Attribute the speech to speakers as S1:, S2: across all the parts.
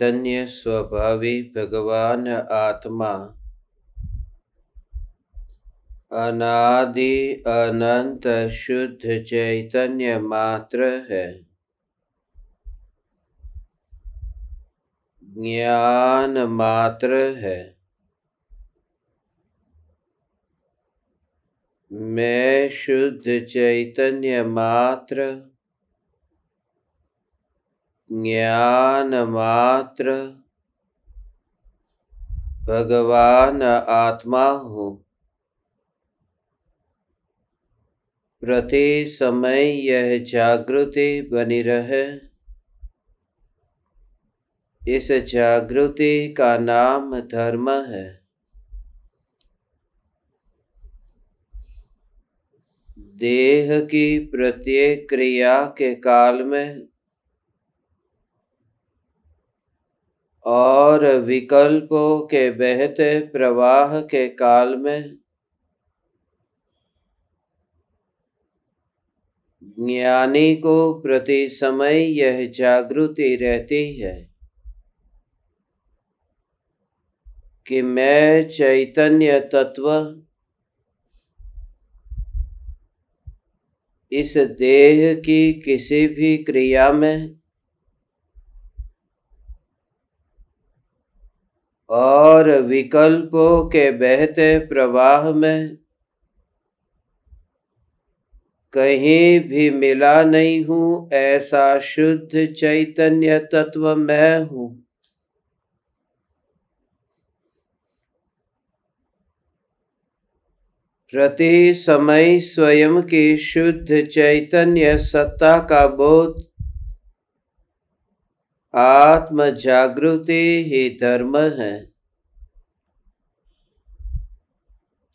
S1: चैतन्य स्वभावी भगवान आत्मा अनादि अनंत शुद्ध चैतन्य मात्र है ज्ञान मात्र है मैं शुद्ध चैतन्य मात्र ज्ञान मात्र भगवान आत्मा हो प्रति समय यह जागृति बनी रहे इस जागृति का नाम धर्म है देह की प्रत्येक क्रिया के काल में और विकल्पों के बहते प्रवाह के काल में ज्ञानी को प्रति समय यह जागृति रहती है कि मैं चैतन्य तत्व इस देह की किसी भी क्रिया में और विकल्पों के बहते प्रवाह में कहीं भी मिला नहीं हूँ ऐसा शुद्ध चैतन्य तत्व मैं हूँ प्रति समय स्वयं की शुद्ध चैतन्य सत्ता का बोध आत्म जागृति ही धर्म है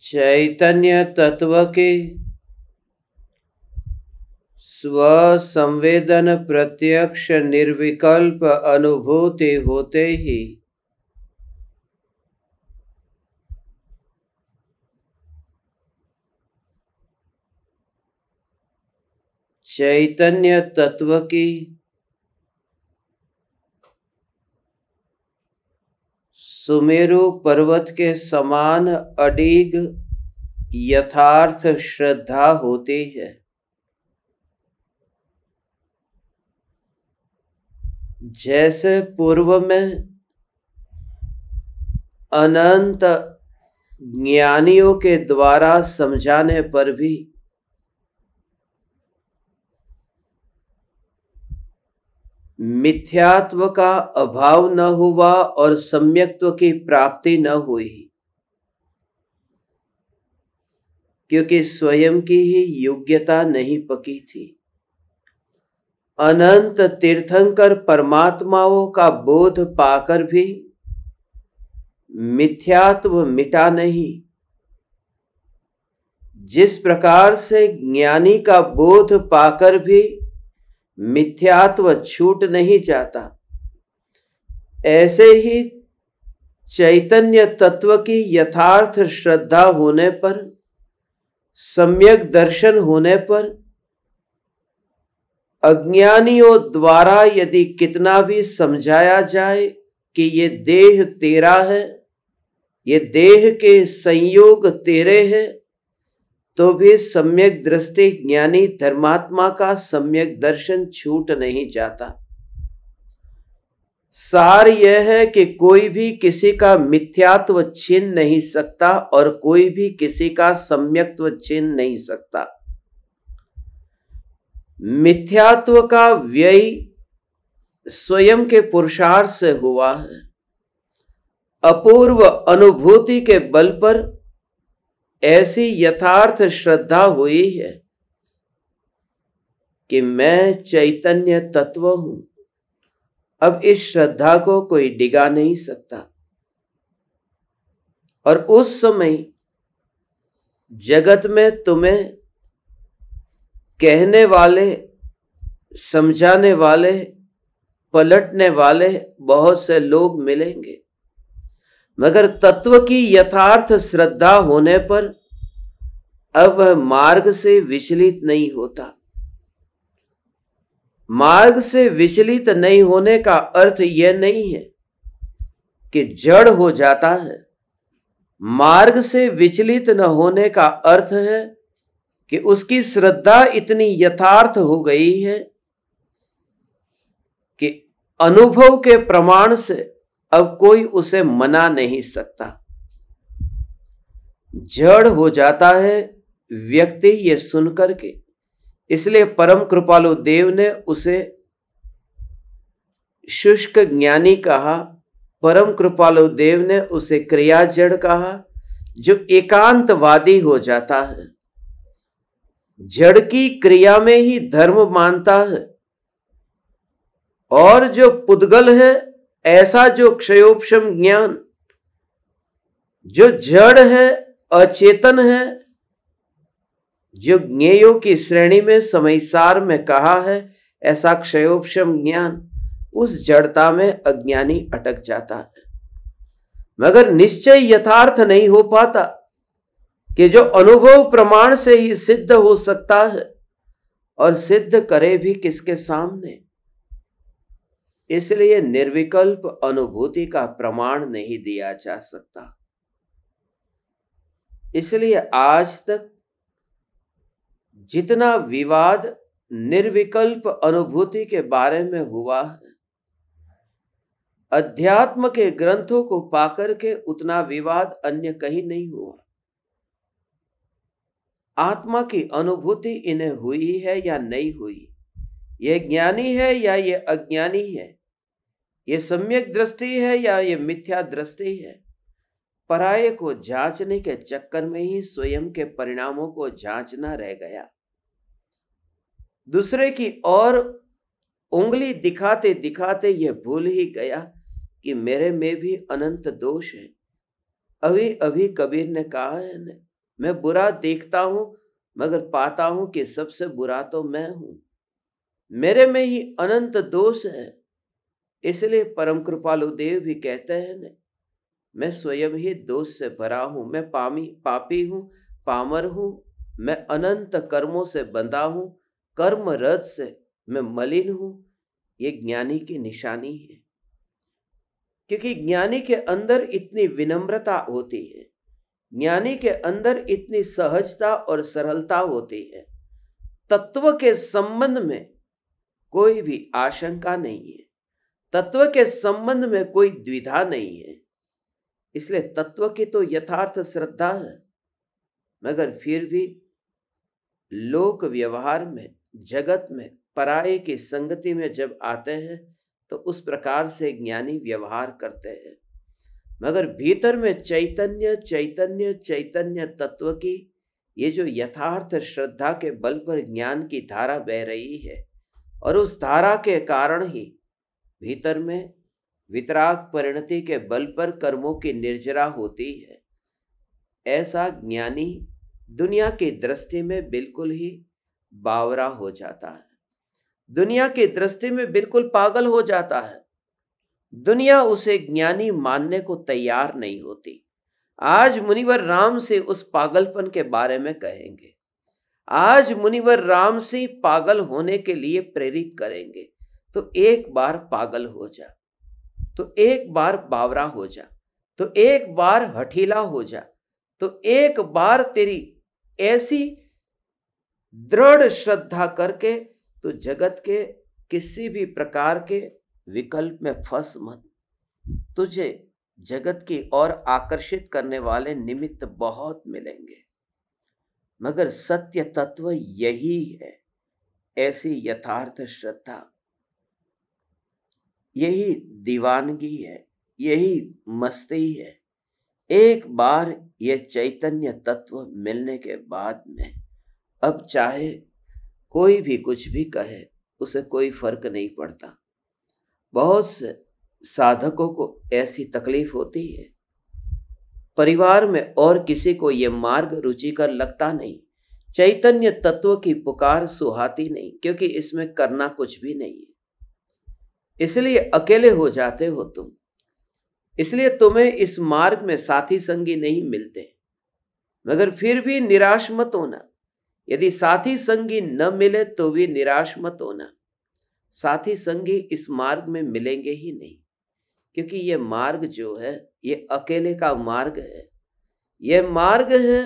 S1: चैतन्य तत्व के स्व संवेदन प्रत्यक्ष निर्विकल्प अनुभूति होते ही चैतन्य तत्व की सुमेरु पर्वत के समान अडीग यथार्थ श्रद्धा होती है जैसे पूर्व में अनंत ज्ञानियों के द्वारा समझाने पर भी मिथ्यात्व का अभाव न हुआ और सम्यक्त्व की प्राप्ति न हुई क्योंकि स्वयं की ही योग्यता नहीं पकी थी अनंत तीर्थंकर परमात्माओं का बोध पाकर भी मिथ्यात्व मिटा नहीं जिस प्रकार से ज्ञानी का बोध पाकर भी मिथ्यात्व छूट नहीं जाता ऐसे ही चैतन्य तत्व की यथार्थ श्रद्धा होने पर सम्यक दर्शन होने पर अज्ञानियों द्वारा यदि कितना भी समझाया जाए कि ये देह तेरा है ये देह के संयोग तेरे हैं तो भी सम्यक दृष्टि ज्ञानी धर्मात्मा का सम्यक दर्शन छूट नहीं जाता सार यह है कि कोई भी किसी का मिथ्यात्व छीन नहीं सकता और कोई भी किसी का सम्यक्त्व छीन नहीं सकता मिथ्यात्व का व्यय स्वयं के पुरुषार्थ से हुआ है अपूर्व अनुभूति के बल पर ऐसी यथार्थ श्रद्धा हुई है कि मैं चैतन्य तत्व हूं अब इस श्रद्धा को कोई डिगा नहीं सकता और उस समय जगत में तुम्हें कहने वाले समझाने वाले पलटने वाले बहुत से लोग मिलेंगे मगर तत्व की यथार्थ श्रद्धा होने पर अब वह मार्ग से विचलित नहीं होता मार्ग से विचलित नहीं होने का अर्थ यह नहीं है कि जड़ हो जाता है मार्ग से विचलित न होने का अर्थ है कि उसकी श्रद्धा इतनी यथार्थ हो गई है कि अनुभव के प्रमाण से अब कोई उसे मना नहीं सकता जड़ हो जाता है व्यक्ति ये सुन करके इसलिए परम कृपालु देव ने उसे शुष्क ज्ञानी कहा परम कृपालु देव ने उसे क्रिया जड़ कहा जो एकांतवादी हो जाता है जड़ की क्रिया में ही धर्म मानता है और जो पुद्गल है ऐसा जो क्षयोपम ज्ञान जो जड़ है अचेतन है जो ज्ञेयों की श्रेणी में समयसार में कहा है ऐसा क्षयोपम ज्ञान उस जड़ता में अज्ञानी अटक जाता है मगर निश्चय यथार्थ नहीं हो पाता कि जो अनुभव प्रमाण से ही सिद्ध हो सकता है और सिद्ध करे भी किसके सामने इसलिए निर्विकल्प अनुभूति का प्रमाण नहीं दिया जा सकता इसलिए आज तक जितना विवाद निर्विकल्प अनुभूति के बारे में हुआ है अध्यात्म के ग्रंथों को पाकर के उतना विवाद अन्य कहीं नहीं हुआ आत्मा की अनुभूति इन्हें हुई है या नहीं हुई ये ज्ञानी है या ये अज्ञानी है ये सम्यक दृष्टि है या ये मिथ्या दृष्टि है पराये को जांचने के चक्कर में ही स्वयं के परिणामों को जांचना रह गया दूसरे की और उंगली दिखाते दिखाते यह भूल ही गया कि मेरे में भी अनंत दोष है अभी अभी कबीर ने कहा है मैं बुरा देखता हूं मगर पाता हूं कि सबसे बुरा तो मैं हूं मेरे में ही अनंत दोष है इसलिए परम कृपालु देव भी कहते हैं न मैं स्वयं ही दोष से भरा हूं मैं पामी पापी हूं पामर हूं मैं अनंत कर्मों से बंधा हूं कर्म रज से मैं मलिन हूं ये ज्ञानी की निशानी है क्योंकि ज्ञानी के अंदर इतनी विनम्रता होती है ज्ञानी के अंदर इतनी सहजता और सरलता होती है तत्व के संबंध में कोई भी आशंका नहीं है तत्व के संबंध में कोई द्विधा नहीं है इसलिए तत्व की तो यथार्थ श्रद्धा है मगर फिर भी लोक व्यवहार में जगत में पराये की संगति में जब आते हैं तो उस प्रकार से ज्ञानी व्यवहार करते हैं मगर भीतर में चैतन्य चैतन्य चैतन्य तत्व की ये जो यथार्थ श्रद्धा के बल पर ज्ञान की धारा बह रही है और उस धारा के कारण ही भीतर में वितराग परिणति के बल पर कर्मों की निर्जरा होती है ऐसा ज्ञानी दुनिया की दृष्टि में बिल्कुल ही बावरा हो जाता है दुनिया की दृष्टि में बिल्कुल पागल हो जाता है दुनिया उसे ज्ञानी मानने को तैयार नहीं होती आज मुनिवर राम से उस पागलपन के बारे में कहेंगे आज मुनिवर राम से पागल होने के लिए प्रेरित करेंगे तो एक बार पागल हो जा तो एक बार बावरा हो जा तो एक बार हठीला हो जा तो एक बार तेरी ऐसी दृढ़ श्रद्धा करके तो जगत के किसी भी प्रकार के विकल्प में फंस मत तुझे जगत की ओर आकर्षित करने वाले निमित्त बहुत मिलेंगे मगर सत्य तत्व यही है ऐसी यथार्थ श्रद्धा यही दीवानगी है यही मस्ती है एक बार यह चैतन्य तत्व मिलने के बाद में अब चाहे कोई भी कुछ भी कहे उसे कोई फर्क नहीं पड़ता बहुत से साधकों को ऐसी तकलीफ होती है परिवार में और किसी को ये मार्ग रुचिकर लगता नहीं चैतन्य तत्व की पुकार सुहाती नहीं क्योंकि इसमें करना कुछ भी नहीं है इसलिए अकेले हो जाते हो तुम इसलिए तुम्हें इस मार्ग में साथी संगी नहीं मिलते मगर फिर भी निराश मत होना यदि साथी संगी न मिले तो भी निराश मत होना साथी संगी इस मार्ग में मिलेंगे ही नहीं क्योंकि ये मार्ग जो है ये अकेले का मार्ग है ये मार्ग है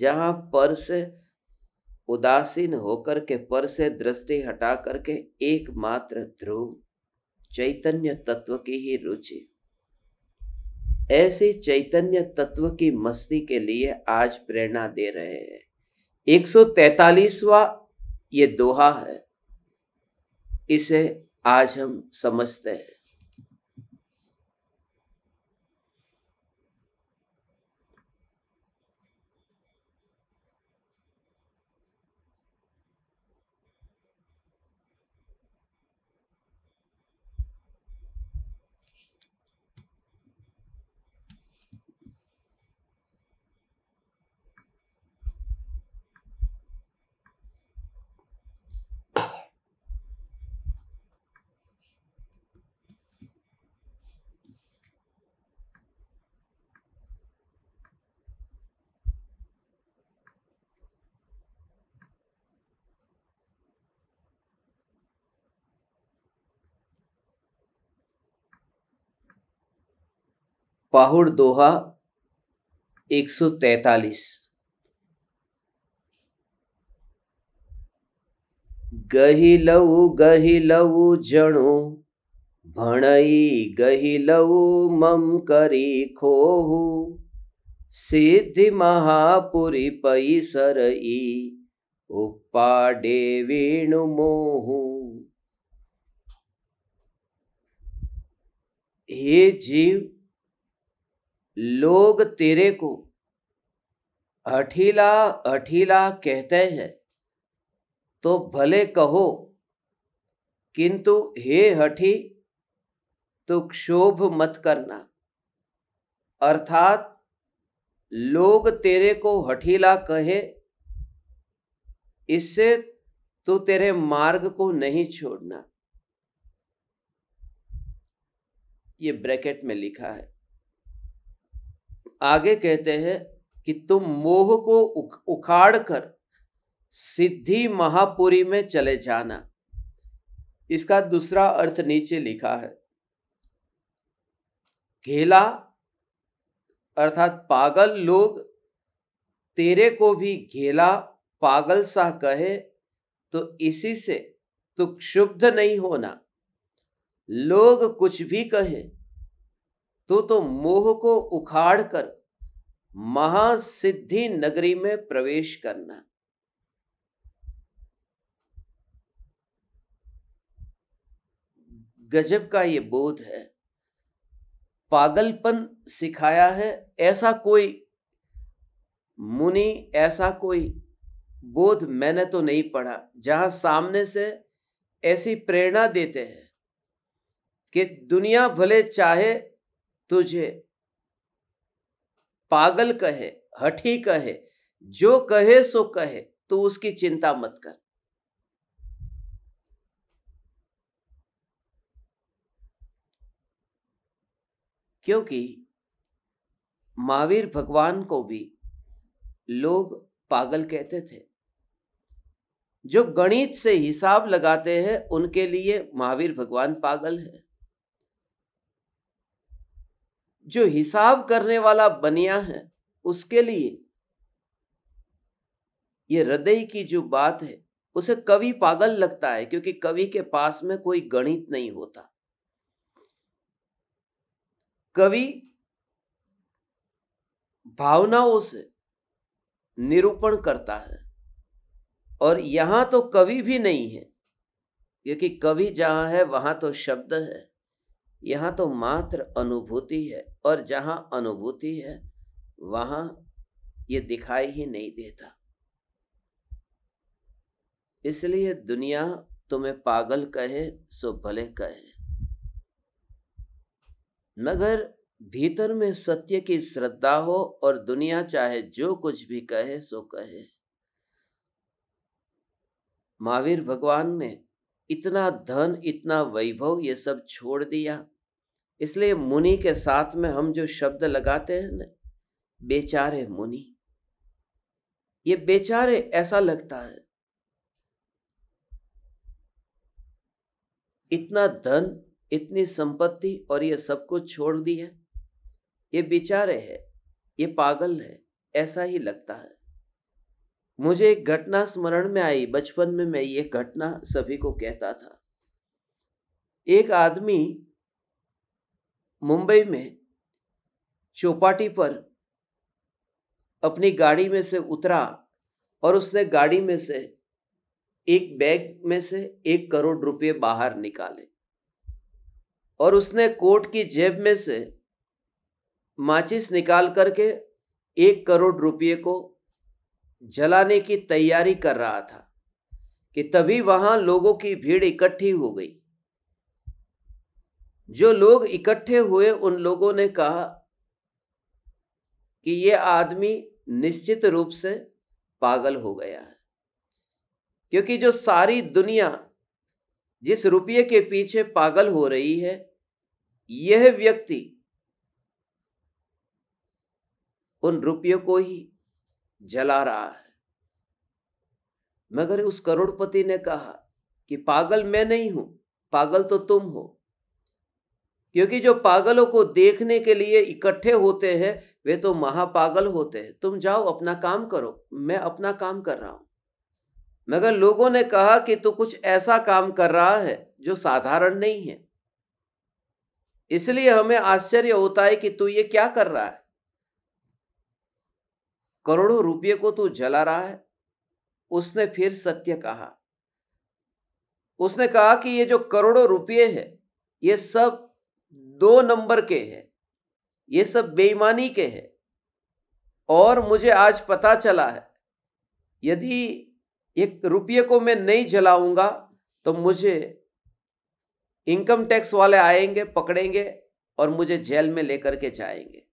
S1: जहां पर से उदासीन होकर के पर से दृष्टि हटा करके एकमात्र ध्रुव चैतन्य तत्व की ही रुचि ऐसी चैतन्य तत्व की मस्ती के लिए आज प्रेरणा दे रहे हैं 143वां ये दोहा है इसे आज हम समझते हैं पाहुड़ दोहा 143 गही गहिलऊ जणो भणई गहिलऊ मम करी खोहू सिद्धि महापुरी पई सरई उपाडे वेणु मोहू हे जीव लोग तेरे को अठीला अठीला कहते हैं तो भले कहो किंतु हे हठी तो क्षोभ मत करना अर्थात लोग तेरे को हठीला कहे इससे तो तेरे मार्ग को नहीं छोड़ना ये ब्रैकेट में लिखा है आगे कहते हैं कि तुम मोह को उखाड़ कर सिद्धि महापुरी में चले जाना इसका दूसरा अर्थ नीचे लिखा है घेला अर्थात पागल लोग तेरे को भी घेला पागल सा कहे तो इसी से तू क्षुब्ध नहीं होना लोग कुछ भी कहे तो तो मोह को उखाड़ कर महासिद्धि नगरी में प्रवेश करना गजब का ये बोध है पागलपन सिखाया है ऐसा कोई मुनि ऐसा कोई बोध मैंने तो नहीं पढ़ा जहां सामने से ऐसी प्रेरणा देते हैं कि दुनिया भले चाहे तुझे पागल कहे हठी कहे जो कहे सो कहे तो उसकी चिंता मत कर क्योंकि महावीर भगवान को भी लोग पागल कहते थे जो गणित से हिसाब लगाते हैं उनके लिए महावीर भगवान पागल है जो हिसाब करने वाला बनिया है उसके लिए ये हृदय की जो बात है उसे कवि पागल लगता है क्योंकि कवि के पास में कोई गणित नहीं होता कवि भावनाओं से निरूपण करता है और यहां तो कवि भी नहीं है क्योंकि कवि जहां है वहां तो शब्द है यहाँ तो मात्र अनुभूति है और जहाँ अनुभूति है वहाँ ये दिखाई ही नहीं देता इसलिए दुनिया तुम्हें पागल कहे सो भले कहे मगर भीतर में सत्य की श्रद्धा हो और दुनिया चाहे जो कुछ भी कहे सो कहे महावीर भगवान ने इतना धन इतना वैभव ये सब छोड़ दिया इसलिए मुनि के साथ में हम जो शब्द लगाते हैं ना बेचारे मुनि ये बेचारे ऐसा लगता है इतना धन इतनी संपत्ति और ये सब कुछ छोड़ दिया ये बेचारे है ये पागल है ऐसा ही लगता है मुझे एक घटना स्मरण में आई बचपन में मैं ये घटना सभी को कहता था एक आदमी मुंबई में चौपाटी पर अपनी गाड़ी में से उतरा और उसने गाड़ी में से एक बैग में से एक करोड़ रुपए बाहर निकाले और उसने कोट की जेब में से माचिस निकाल करके एक करोड़ रुपये को जलाने की तैयारी कर रहा था कि तभी वहां लोगों की भीड़ इकट्ठी हो गई जो लोग इकट्ठे हुए उन लोगों ने कहा कि ये आदमी निश्चित रूप से पागल हो गया है क्योंकि जो सारी दुनिया जिस रुपये के पीछे पागल हो रही है यह व्यक्ति उन रुपयों को ही जला रहा है मगर उस करोड़पति ने कहा कि पागल मैं नहीं हूं पागल तो तुम हो क्योंकि जो पागलों को देखने के लिए इकट्ठे होते हैं वे तो महापागल होते हैं तुम जाओ अपना काम करो मैं अपना काम कर रहा हूं मगर लोगों ने कहा कि तू कुछ ऐसा काम कर रहा है जो साधारण नहीं है इसलिए हमें आश्चर्य होता है कि तू ये क्या कर रहा है करोड़ों रुपये को तू तो जला रहा है उसने फिर सत्य कहा उसने कहा कि ये जो करोड़ों रुपये है ये सब दो नंबर के हैं ये सब बेईमानी के हैं और मुझे आज पता चला है यदि एक रुपये को मैं नहीं जलाऊंगा तो मुझे इनकम टैक्स वाले आएंगे पकड़ेंगे और मुझे जेल में लेकर के जाएंगे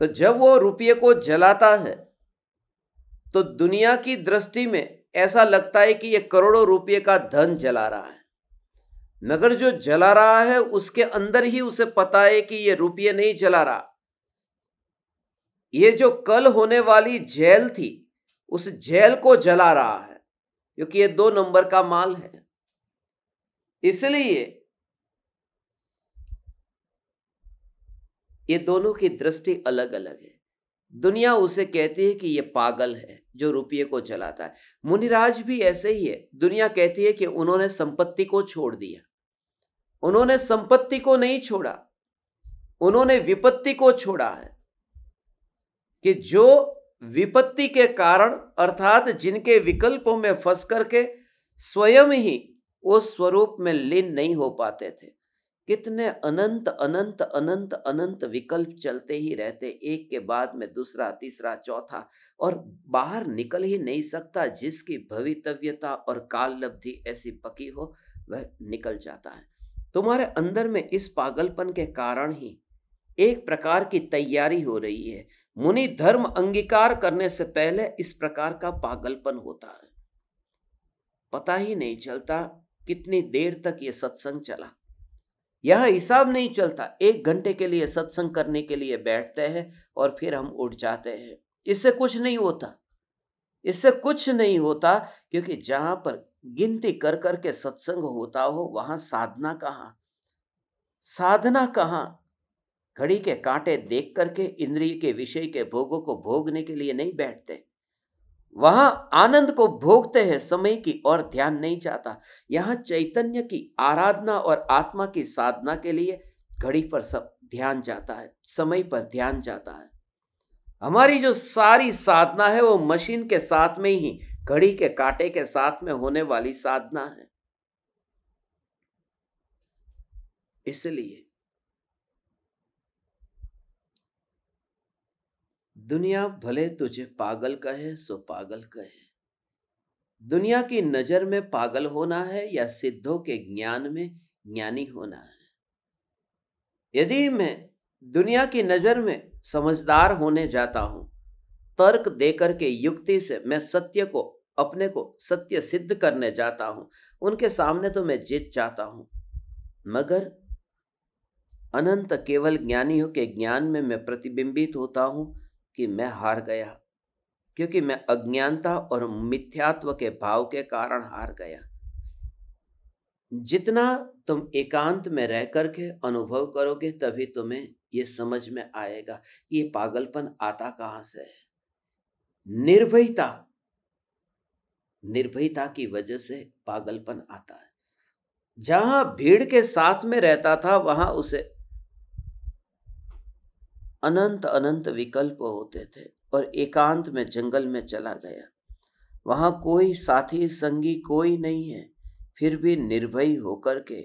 S1: तो जब वो रुपये को जलाता है तो दुनिया की दृष्टि में ऐसा लगता है कि ये करोड़ों रुपये का धन जला रहा है मगर जो जला रहा है उसके अंदर ही उसे पता है कि ये रुपये नहीं जला रहा ये जो कल होने वाली जेल थी उस जेल को जला रहा है क्योंकि ये दो नंबर का माल है इसलिए ये दोनों की दृष्टि अलग अलग है दुनिया उसे कहती है कि ये पागल है जो रुपये को चलाता है मुनिराज भी ऐसे ही है दुनिया कहती है कि उन्होंने संपत्ति को छोड़ दिया उन्होंने संपत्ति को नहीं छोड़ा उन्होंने विपत्ति को छोड़ा है कि जो विपत्ति के कारण अर्थात जिनके विकल्पों में फंस करके स्वयं ही उस स्वरूप में लीन नहीं हो पाते थे कितने अनंत अनंत अनंत अनंत विकल्प चलते ही रहते एक के बाद में दूसरा तीसरा चौथा और बाहर निकल ही नहीं सकता जिसकी भवितव्यता और काल लब्धि ऐसी पकी हो वह निकल जाता है तुम्हारे अंदर में इस पागलपन के कारण ही एक प्रकार की तैयारी हो रही है मुनि धर्म अंगीकार करने से पहले इस प्रकार का पागलपन होता है पता ही नहीं चलता कितनी देर तक यह सत्संग चला यह हिसाब नहीं चलता एक घंटे के लिए सत्संग करने के लिए बैठते हैं और फिर हम उठ जाते हैं इससे कुछ नहीं होता इससे कुछ नहीं होता क्योंकि जहां पर गिनती कर कर के सत्संग होता हो वहां साधना कहाँ साधना कहाँ घड़ी के कांटे देख करके इंद्रिय के विषय के भोगों को भोगने के लिए नहीं बैठते वहां आनंद को भोगते हैं समय की और ध्यान नहीं चाहता यहाँ चैतन्य की आराधना और आत्मा की साधना के लिए घड़ी पर सब ध्यान जाता है समय पर ध्यान जाता है हमारी जो सारी साधना है वो मशीन के साथ में ही घड़ी के कांटे के साथ में होने वाली साधना है इसलिए दुनिया भले तुझे पागल कहे सो पागल कहे दुनिया की नजर में पागल होना है या सिद्धों के ज्ञान में ज्ञानी होना है यदि मैं दुनिया की नजर में समझदार होने जाता हूं तर्क देकर के युक्ति से मैं सत्य को अपने को सत्य सिद्ध करने जाता हूं उनके सामने तो मैं जीत जाता हूं मगर अनंत केवल ज्ञानियों के ज्ञान में मैं प्रतिबिंबित होता हूं कि मैं हार गया क्योंकि मैं अज्ञानता और मिथ्यात्व के भाव के कारण हार गया जितना तुम एकांत में रह करके अनुभव करोगे तभी तुम्हें ये समझ में आएगा ये पागलपन आता कहां से है निर्भयता निर्भयता की वजह से पागलपन आता है जहां भीड़ के साथ में रहता था वहां उसे अनंत अनंत विकल्प होते थे और एकांत में जंगल में चला गया वहाँ कोई साथी संगी कोई नहीं है फिर भी निर्भय होकर के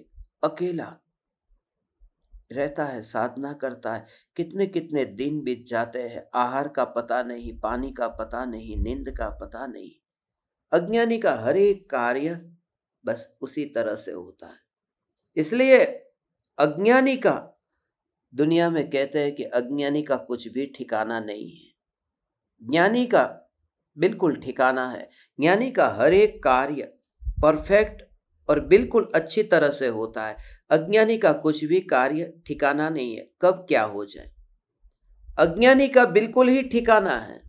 S1: अकेला रहता है साधना करता है कितने कितने दिन बीत जाते हैं आहार का पता नहीं पानी का पता नहीं नींद का पता नहीं अज्ञानी का हर एक कार्य बस उसी तरह से होता है इसलिए अज्ञानी का दुनिया में कहते हैं कि अज्ञानी का कुछ भी ठिकाना नहीं है ज्ञानी का बिल्कुल ठिकाना है ज्ञानी का हर एक कार्य परफेक्ट और बिल्कुल अच्छी तरह से होता है अज्ञानी का कुछ भी कार्य ठिकाना नहीं है कब क्या हो जाए अज्ञानी का बिल्कुल ही ठिकाना है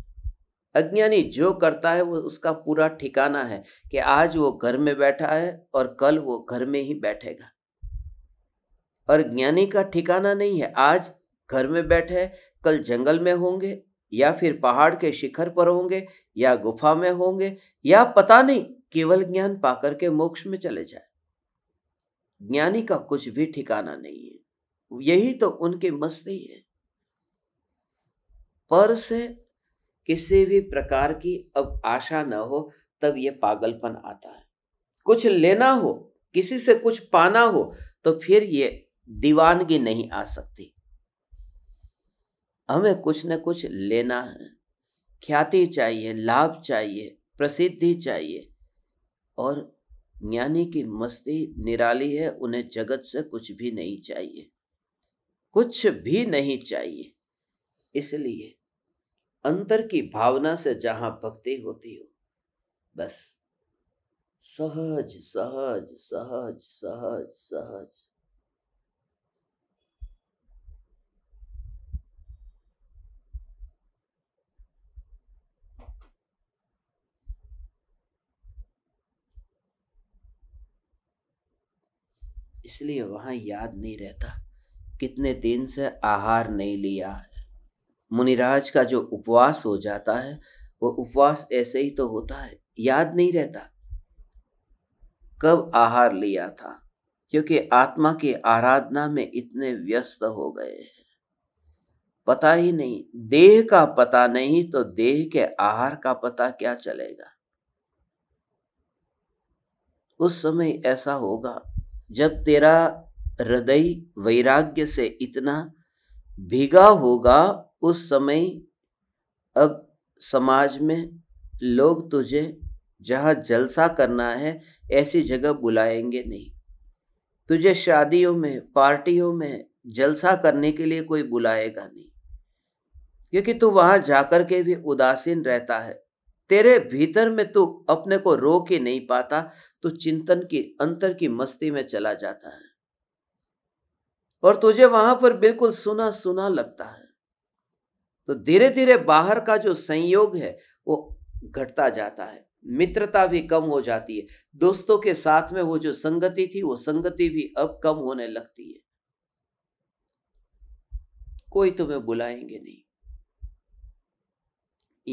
S1: अज्ञानी जो करता है वो उसका पूरा ठिकाना है कि आज वो घर में बैठा है और कल वो घर में ही बैठेगा और ज्ञानी का ठिकाना नहीं है आज घर में बैठे कल जंगल में होंगे या फिर पहाड़ के शिखर पर होंगे या गुफा में होंगे या पता नहीं केवल ज्ञान पाकर के मोक्ष में चले जाए ज्ञानी का कुछ भी ठिकाना नहीं है यही तो उनकी मस्ती है पर से किसी भी प्रकार की अब आशा न हो तब ये पागलपन आता है कुछ लेना हो किसी से कुछ पाना हो तो फिर ये दीवानगी नहीं आ सकती हमें कुछ न कुछ लेना है ख्याति चाहिए लाभ चाहिए प्रसिद्धि चाहिए और ज्ञानी की मस्ती निराली है उन्हें जगत से कुछ भी नहीं चाहिए कुछ भी नहीं चाहिए इसलिए अंतर की भावना से जहां भक्ति होती हो बस सहज सहज सहज सहज सहज इसलिए वहाँ याद नहीं रहता कितने दिन से आहार नहीं लिया है मुनिराज का जो उपवास हो जाता है वो उपवास ऐसे ही तो होता है याद नहीं रहता कब आहार लिया था क्योंकि आत्मा की आराधना में इतने व्यस्त हो गए हैं पता ही नहीं देह का पता नहीं तो देह के आहार का पता क्या चलेगा उस समय ऐसा होगा जब तेरा हृदय वैराग्य से इतना भीगा होगा उस समय अब समाज में लोग तुझे जहाँ जलसा करना है ऐसी जगह बुलाएंगे नहीं तुझे शादियों में पार्टियों में जलसा करने के लिए कोई बुलाएगा नहीं क्योंकि तू वहाँ जाकर के भी उदासीन रहता है तेरे भीतर में तू अपने को रो के नहीं पाता तो चिंतन के अंतर की मस्ती में चला जाता है और तुझे वहां पर बिल्कुल सुना सुना लगता है तो धीरे धीरे बाहर का जो संयोग है वो घटता जाता है मित्रता भी कम हो जाती है दोस्तों के साथ में वो जो संगति थी वो संगति भी अब कम होने लगती है कोई तुम्हें बुलाएंगे नहीं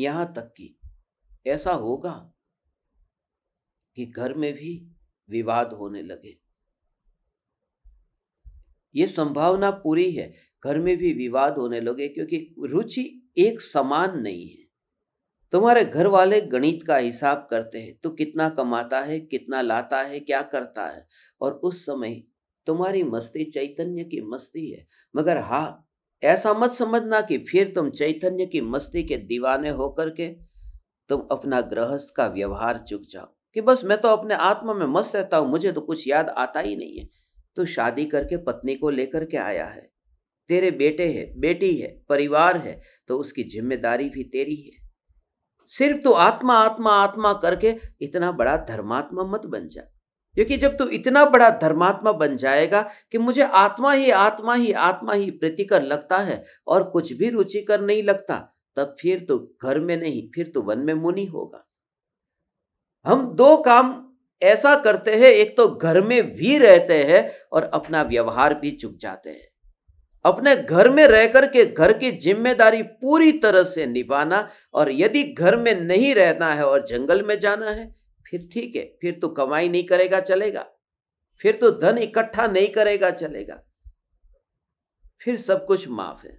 S1: यहां तक कि ऐसा होगा कि घर में भी विवाद होने लगे ये संभावना पूरी है घर में भी विवाद होने लगे क्योंकि रुचि एक समान नहीं है तुम्हारे घर वाले गणित का हिसाब करते हैं तो कितना कमाता है कितना लाता है क्या करता है और उस समय तुम्हारी मस्ती चैतन्य की मस्ती है मगर हाँ ऐसा मत समझना कि फिर तुम चैतन्य की मस्ती के दीवाने होकर के तुम अपना गृहस्थ का व्यवहार चुक जाओ कि बस मैं तो अपने आत्मा में मस्त रहता हूँ मुझे तो कुछ याद आता ही नहीं है तो शादी करके पत्नी को लेकर के आया है तेरे बेटे है बेटी है परिवार है तो उसकी जिम्मेदारी भी तेरी है सिर्फ तो आत्मा आत्मा आत्मा करके इतना बड़ा धर्मात्मा मत बन जा क्योंकि जब तू इतना बड़ा धर्मात्मा बन जाएगा कि मुझे आत्मा ही आत्मा ही आत्मा ही प्रतिकर लगता है और कुछ भी रुचिकर नहीं लगता तब फिर तो घर में नहीं फिर तो वन में मुनि होगा हम दो काम ऐसा करते हैं एक तो घर में भी रहते हैं और अपना व्यवहार भी चुप जाते हैं अपने घर में रह करके के घर की जिम्मेदारी पूरी तरह से निभाना और यदि घर में नहीं रहना है और जंगल में जाना है फिर ठीक है फिर तो कमाई नहीं करेगा चलेगा फिर तो धन इकट्ठा नहीं करेगा चलेगा फिर सब कुछ माफ है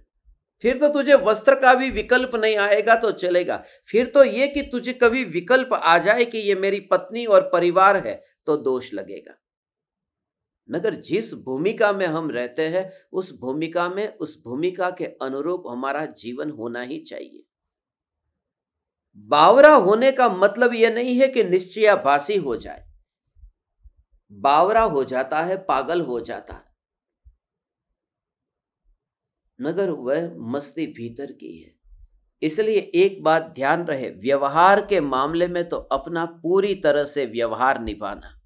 S1: फिर तो तुझे वस्त्र का भी विकल्प नहीं आएगा तो चलेगा फिर तो ये कि तुझे कभी विकल्प आ जाए कि ये मेरी पत्नी और परिवार है तो दोष लगेगा मगर जिस भूमिका में हम रहते हैं उस भूमिका में उस भूमिका के अनुरूप हमारा जीवन होना ही चाहिए बावरा होने का मतलब यह नहीं है कि निश्चयाभासी हो जाए बावरा हो जाता है पागल हो जाता है मगर वह मस्ती भीतर की है इसलिए एक बात ध्यान रहे व्यवहार के मामले में तो अपना पूरी तरह से व्यवहार निभाना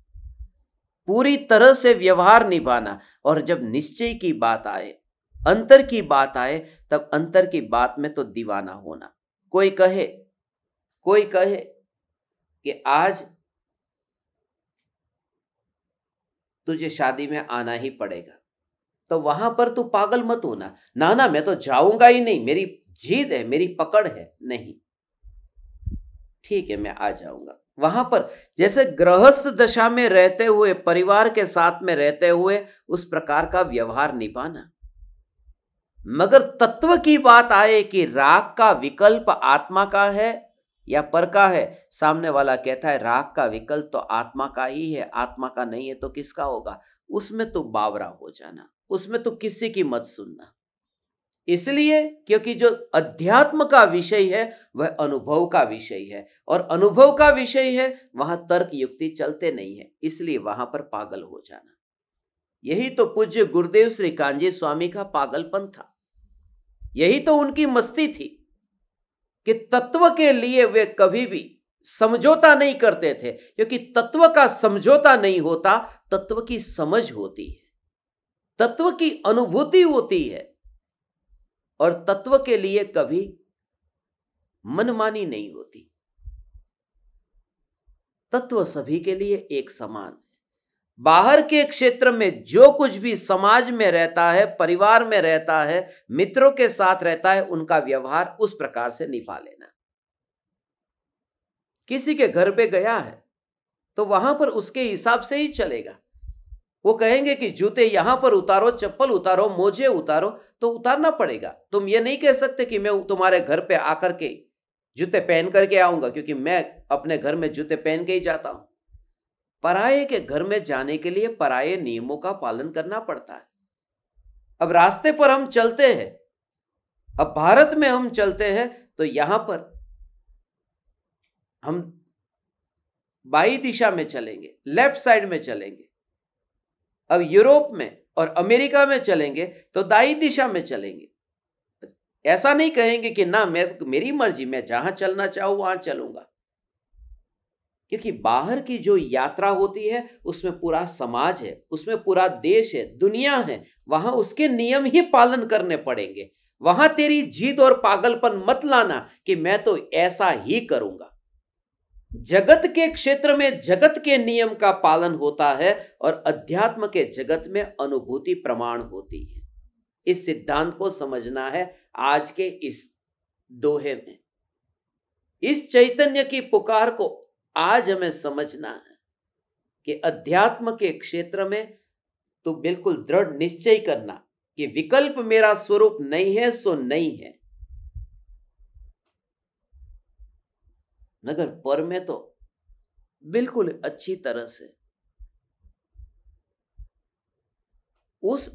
S1: पूरी तरह से व्यवहार निभाना और जब निश्चय की बात आए अंतर की बात आए तब अंतर की बात में तो दीवाना होना कोई कहे कोई कहे कि आज तुझे शादी में आना ही पड़ेगा तो वहां पर तू पागल मत होना ना ना मैं तो जाऊंगा ही नहीं मेरी जीत है मेरी पकड़ है नहीं ठीक है मैं आ जाऊंगा वहां पर जैसे गृहस्थ दशा में रहते हुए परिवार के साथ में रहते हुए उस प्रकार का व्यवहार निभाना मगर तत्व की बात आए कि राग का विकल्प आत्मा का है या पर का है सामने वाला कहता है राग का विकल्प तो आत्मा का ही है आत्मा का नहीं है तो किसका होगा उसमें तो बावरा हो जाना उसमें तो किसी की मत सुनना इसलिए क्योंकि जो अध्यात्म का विषय है वह अनुभव का विषय है और अनुभव का विषय है वहां तर्क युक्ति चलते नहीं है इसलिए वहां पर पागल हो जाना यही तो पूज्य गुरुदेव श्री कांजी स्वामी का पागलपन था यही तो उनकी मस्ती थी कि तत्व के लिए वे कभी भी समझौता नहीं करते थे क्योंकि तत्व का समझौता नहीं होता तत्व की समझ होती है तत्व की अनुभूति होती है और तत्व के लिए कभी मनमानी नहीं होती तत्व सभी के लिए एक समान है बाहर के क्षेत्र में जो कुछ भी समाज में रहता है परिवार में रहता है मित्रों के साथ रहता है उनका व्यवहार उस प्रकार से निभा लेना किसी के घर पे गया है तो वहां पर उसके हिसाब से ही चलेगा वो कहेंगे कि जूते यहां पर उतारो चप्पल उतारो मोजे उतारो तो उतारना पड़ेगा तुम ये नहीं कह सकते कि मैं तुम्हारे घर पे आकर के जूते पहन करके आऊंगा क्योंकि मैं अपने घर में जूते पहन के ही जाता हूं पराये के घर में जाने के लिए पराये नियमों का पालन करना पड़ता है अब रास्ते पर हम चलते हैं अब भारत में हम चलते हैं तो यहां पर हम बाई दिशा में चलेंगे लेफ्ट साइड में चलेंगे अब यूरोप में और अमेरिका में चलेंगे तो दाई दिशा में चलेंगे ऐसा नहीं कहेंगे कि ना मैं मेरी मर्जी मैं जहां चलना चाहूं वहां चलूंगा क्योंकि बाहर की जो यात्रा होती है उसमें पूरा समाज है उसमें पूरा देश है दुनिया है वहां उसके नियम ही पालन करने पड़ेंगे वहां तेरी जीत और पागलपन मत लाना कि मैं तो ऐसा ही करूंगा जगत के क्षेत्र में जगत के नियम का पालन होता है और अध्यात्म के जगत में अनुभूति प्रमाण होती है इस सिद्धांत को समझना है आज के इस दोहे में इस चैतन्य की पुकार को आज हमें समझना है कि अध्यात्म के क्षेत्र में तो बिल्कुल दृढ़ निश्चय करना कि विकल्प मेरा स्वरूप नहीं है सो नहीं है मगर पर में तो बिल्कुल अच्छी तरह से उस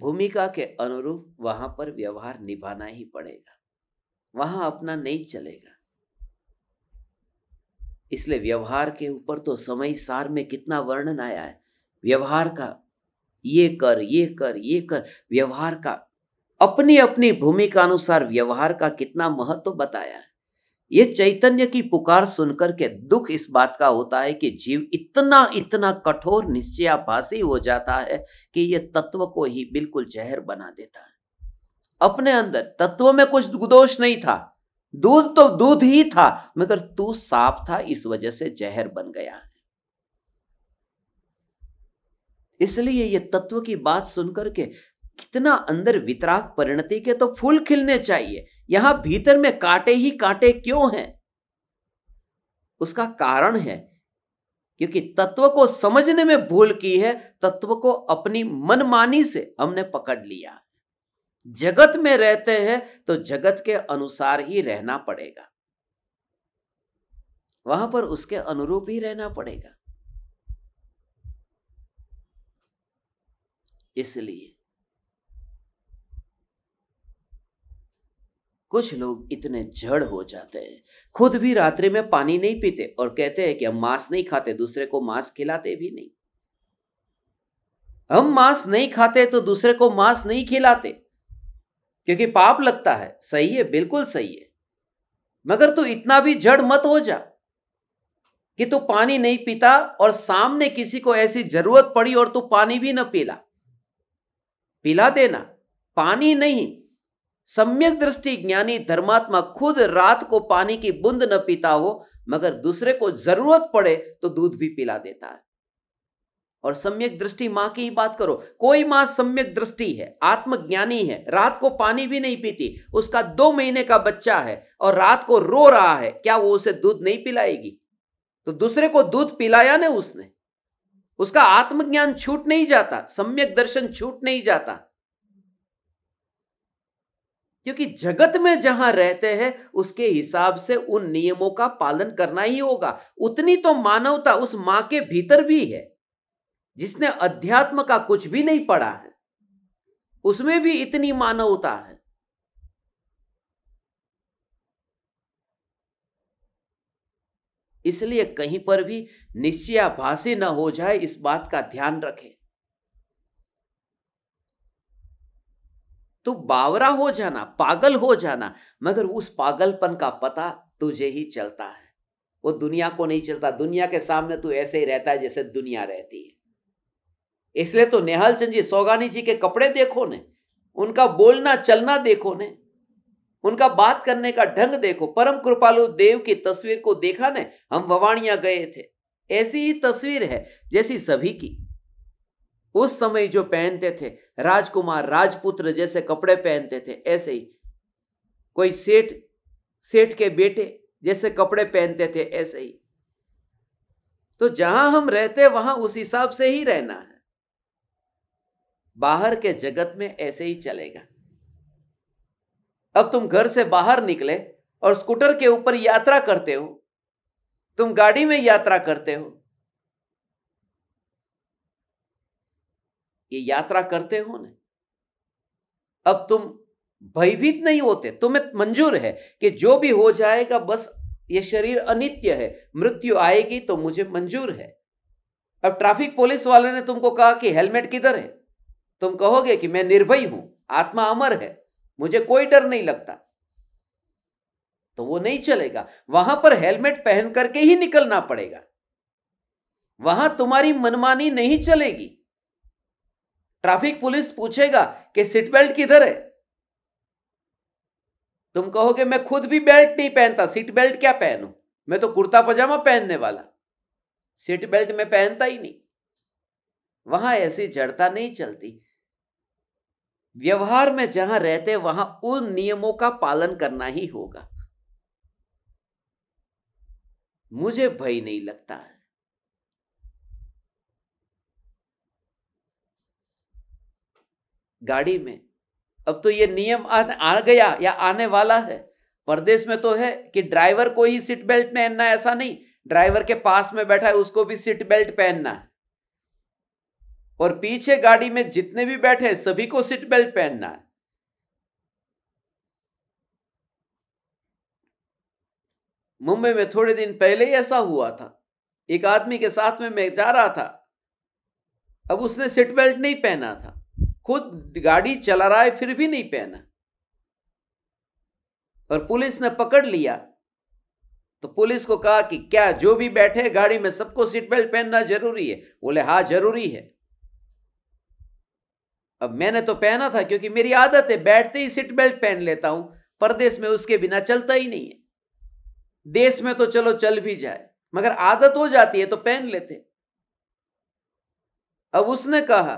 S1: भूमिका के अनुरूप वहां पर व्यवहार निभाना ही पड़ेगा वहां अपना नहीं चलेगा इसलिए व्यवहार के ऊपर तो समय सार में कितना वर्णन आया है व्यवहार का ये कर ये कर ये कर व्यवहार का अपनी अपनी भूमि का अनुसार व्यवहार का कितना महत्व बताया है ये चैतन्य की पुकार सुनकर के दुख इस बात का होता है कि जीव इतना इतना कठोर निश्चयाभासी हो जाता है कि ये तत्व को ही बिल्कुल जहर बना देता है अपने अंदर तत्व में कुछ दोष नहीं था दूध तो दूध ही था मगर तू साफ था इस वजह से जहर बन गया है इसलिए ये तत्व की बात सुनकर के कितना अंदर वितराग परिणति के तो फूल खिलने चाहिए यहां भीतर में कांटे ही कांटे क्यों हैं उसका कारण है क्योंकि तत्व को समझने में भूल की है तत्व को अपनी मनमानी से हमने पकड़ लिया जगत में रहते हैं तो जगत के अनुसार ही रहना पड़ेगा वहां पर उसके अनुरूप ही रहना पड़ेगा इसलिए कुछ लोग इतने जड़ हो जाते हैं खुद भी रात्रि में पानी नहीं पीते और कहते हैं कि हम मांस नहीं खाते दूसरे को मांस खिलाते भी नहीं हम मांस नहीं खाते तो दूसरे को मांस नहीं खिलाते क्योंकि पाप लगता है सही है बिल्कुल सही है मगर तू इतना भी जड़ मत हो जा कि तू पानी नहीं पीता और सामने किसी को ऐसी जरूरत पड़ी और तू पानी भी न पीला पिला देना पानी नहीं सम्यक दृष्टि ज्ञानी धर्मात्मा खुद रात को पानी की बूंद न पीता हो मगर दूसरे को जरूरत पड़े तो दूध भी पिला देता है और सम्यक दृष्टि मां की ही बात करो कोई मां सम्यक दृष्टि है आत्मज्ञानी है रात को पानी भी नहीं पीती उसका दो महीने का बच्चा है और रात को रो रहा है क्या वो उसे दूध नहीं पिलाएगी तो दूसरे को दूध पिलाया ना उसने उसका आत्मज्ञान छूट नहीं जाता सम्यक दर्शन छूट नहीं जाता क्योंकि जगत में जहां रहते हैं उसके हिसाब से उन नियमों का पालन करना ही होगा उतनी तो मानवता उस मां के भीतर भी है जिसने अध्यात्म का कुछ भी नहीं पढ़ा है उसमें भी इतनी मानवता है इसलिए कहीं पर भी निश्चयाभाषी न हो जाए इस बात का ध्यान रखें तो बावरा हो जाना पागल हो जाना मगर उस पागलपन का पता तुझे ही चलता है वो दुनिया को नहीं चलता दुनिया के सामने तू ऐसे ही रहता है जैसे दुनिया रहती है इसलिए तो नेहल चंद जी सोगानी जी के कपड़े देखो ने उनका बोलना चलना देखो ने उनका बात करने का ढंग देखो परम कृपालु देव की तस्वीर को देखा ने हम ववाणिया गए थे ऐसी ही तस्वीर है जैसी सभी की उस समय जो पहनते थे राजकुमार राजपुत्र जैसे कपड़े पहनते थे ऐसे ही कोई सेठ सेठ के बेटे जैसे कपड़े पहनते थे ऐसे ही तो जहां हम रहते वहां उस हिसाब से ही रहना है बाहर के जगत में ऐसे ही चलेगा अब तुम घर से बाहर निकले और स्कूटर के ऊपर यात्रा करते हो तुम गाड़ी में यात्रा करते हो ये यात्रा करते हो ना अब तुम भयभीत नहीं होते तुम्हें मंजूर है कि जो भी हो जाएगा बस ये शरीर अनित्य है मृत्यु आएगी तो मुझे मंजूर है अब ट्रैफिक पुलिस वाले ने तुमको कहा कि हेलमेट किधर है तुम कहोगे कि मैं निर्भय हूं आत्मा अमर है मुझे कोई डर नहीं लगता तो वो नहीं चलेगा वहां पर हेलमेट पहन करके ही निकलना पड़ेगा वहां तुम्हारी मनमानी नहीं चलेगी ट्रैफिक पुलिस पूछेगा कि सीट बेल्ट किधर है तुम कहोगे मैं खुद भी बेल्ट नहीं पहनता सीट बेल्ट क्या पहनू मैं तो कुर्ता पजामा पहनने वाला सीट बेल्ट में पहनता ही नहीं वहां ऐसी जड़ता नहीं चलती व्यवहार में जहां रहते वहां उन नियमों का पालन करना ही होगा मुझे भय नहीं लगता है गाड़ी में अब तो ये नियम आ, आ गया या आने वाला है परदेश में तो है कि ड्राइवर को ही सीट बेल्ट पहनना ऐसा नहीं ड्राइवर के पास में बैठा है उसको भी सीट बेल्ट पहनना है और पीछे गाड़ी में जितने भी बैठे हैं सभी को सीट बेल्ट पहनना है मुंबई में थोड़े दिन पहले ही ऐसा हुआ था एक आदमी के साथ में मैं जा रहा था अब उसने सीट बेल्ट नहीं पहना था खुद गाड़ी चला रहा है फिर भी नहीं पहना और पुलिस ने पकड़ लिया तो पुलिस को कहा कि क्या जो भी बैठे गाड़ी में सबको सीट बेल्ट पहनना जरूरी है बोले हा जरूरी है अब मैंने तो पहना था क्योंकि मेरी आदत है बैठते ही सीट बेल्ट पहन लेता हूं परदेश में उसके बिना चलता ही नहीं है देश में तो चलो चल भी जाए मगर आदत हो जाती है तो पहन लेते अब उसने कहा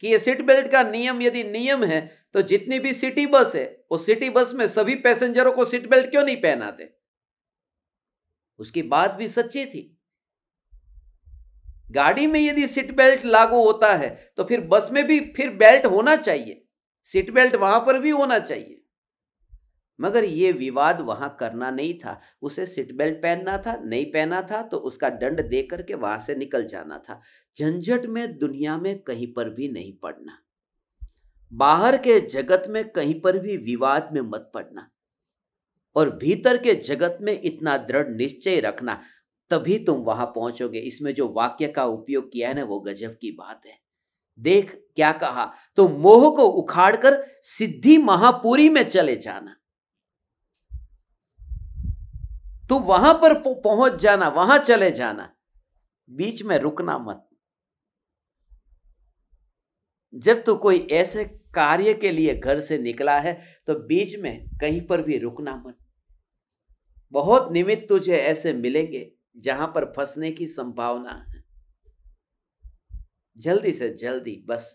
S1: कि ये सीट बेल्ट का नियम यदि नियम है तो जितनी भी सिटी बस है वो सिटी बस में सभी पैसेंजरों को सीट बेल्ट क्यों नहीं पहनाते उसकी बात भी सच्ची थी गाड़ी में यदि सीट बेल्ट लागू होता है तो फिर बस में भी फिर बेल्ट होना चाहिए सीट बेल्ट वहां पर भी होना चाहिए मगर ये विवाद वहां करना नहीं था उसे सीट बेल्ट पहनना था नहीं पहना था तो उसका दंड दे करके वहां से निकल जाना था झंझट में दुनिया में कहीं पर भी नहीं पड़ना बाहर के जगत में कहीं पर भी विवाद में मत पड़ना और भीतर के जगत में इतना दृढ़ निश्चय रखना तभी तुम वहां पहुंचोगे इसमें जो वाक्य का उपयोग किया है ना वो गजब की बात है देख क्या कहा तो मोह को उखाड़कर सिद्धि महापुरी में चले जाना तुम तो वहां पर पहुंच जाना वहां चले जाना बीच में रुकना मत जब तू तो कोई ऐसे कार्य के लिए घर से निकला है तो बीच में कहीं पर भी रुकना मत बहुत निमित्त तुझे ऐसे मिलेंगे जहां पर फंसने की संभावना है जल्दी से जल्दी बस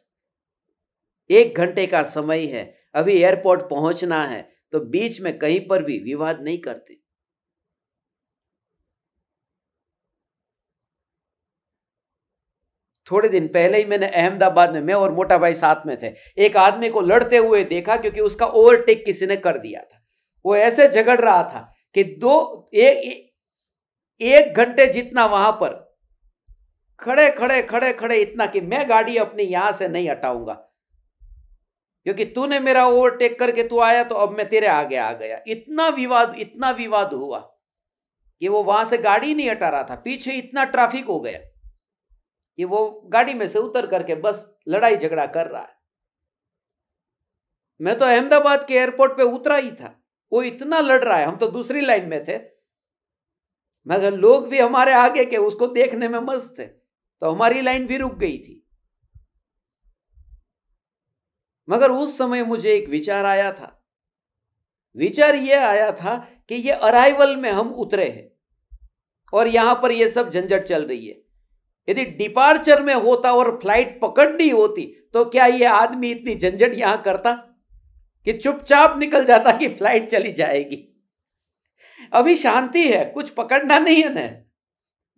S1: एक घंटे का समय है अभी एयरपोर्ट पहुंचना है तो बीच में कहीं पर भी विवाद नहीं करते थोड़े दिन पहले ही मैंने अहमदाबाद में मैं और मोटा भाई साथ में थे एक आदमी को लड़ते हुए देखा क्योंकि उसका ओवरटेक किसी ने कर दिया था वो ऐसे झगड़ रहा था कि दो ए, ए, एक घंटे जितना वहां पर खड़े खड़े खड़े खड़े इतना कि मैं गाड़ी अपनी यहां से नहीं हटाऊंगा क्योंकि तूने मेरा ओवरटेक करके तू आया तो अब मैं तेरे आगे आ गया इतना विवाद इतना विवाद हुआ कि वो वहां से गाड़ी नहीं हटा रहा था पीछे इतना ट्रैफिक हो गया कि वो गाड़ी में से उतर करके बस लड़ाई झगड़ा कर रहा है मैं तो अहमदाबाद के एयरपोर्ट पे उतरा ही था वो इतना लड़ रहा है हम तो दूसरी लाइन में थे मैं तो लोग भी हमारे आगे के उसको देखने में मस्त थे तो हमारी लाइन भी रुक गई थी मगर उस समय मुझे एक विचार आया था विचार यह आया था कि ये अराइवल में हम उतरे हैं और यहां पर यह सब झंझट चल रही है यदि डिपार्चर में होता और फ्लाइट पकड़नी होती तो क्या ये आदमी इतनी झंझट यहां करता कि चुपचाप निकल जाता कि फ्लाइट चली जाएगी अभी शांति है कुछ पकड़ना नहीं है ना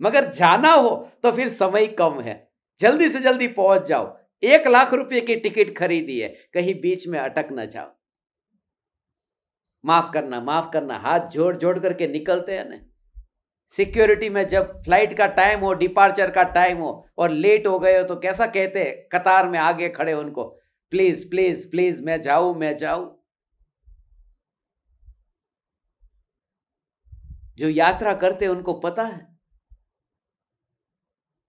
S1: मगर जाना हो तो फिर समय कम है जल्दी से जल्दी पहुंच जाओ एक लाख रुपए की टिकट खरीदी है कहीं बीच में अटक ना जाओ माफ करना माफ करना हाथ जोड़ जोड़ करके निकलते हैं ना सिक्योरिटी में जब फ्लाइट का टाइम हो डिपार्चर का टाइम हो और लेट हो गए हो तो कैसा कहते कतार में आगे खड़े उनको प्लीज प्लीज प्लीज मैं जाऊं मैं जाऊं जो यात्रा करते उनको पता है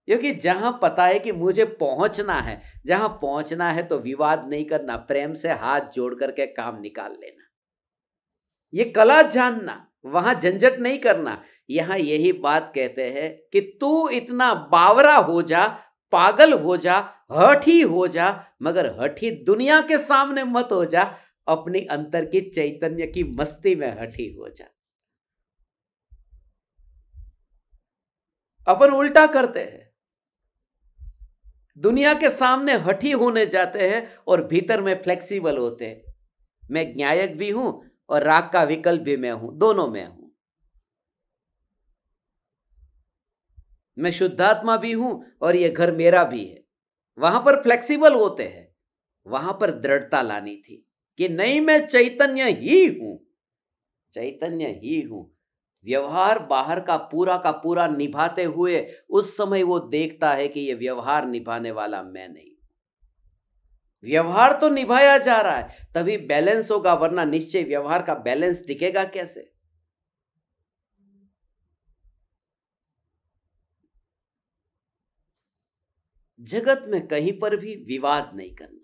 S1: क्योंकि जहां पता है कि मुझे पहुंचना है जहां पहुंचना है तो विवाद नहीं करना प्रेम से हाथ जोड़ करके काम निकाल लेना ये कला जानना वहां झंझट नहीं करना यहां यही बात कहते हैं कि तू इतना बावरा हो जा पागल हो जा हठी हो जा मगर हठी दुनिया के सामने मत हो जा अपनी अंतर की चैतन्य की मस्ती में हठी हो जा अपन उल्टा करते हैं दुनिया के सामने हठी होने जाते हैं और भीतर में फ्लेक्सिबल होते हैं मैं ज्ञायक भी हूं और राग का विकल्प भी मैं हूं दोनों में हूं मैं शुद्धात्मा भी हूं और यह घर मेरा भी है वहां पर फ्लेक्सिबल होते हैं वहां पर दृढ़ता लानी थी कि नहीं मैं चैतन्य ही हूं चैतन्य ही हूं व्यवहार बाहर का पूरा का पूरा निभाते हुए उस समय वो देखता है कि यह व्यवहार निभाने वाला मैं नहीं व्यवहार तो निभाया जा रहा है तभी बैलेंस होगा वरना निश्चय व्यवहार का बैलेंस टिकेगा कैसे जगत में कहीं पर भी विवाद नहीं करना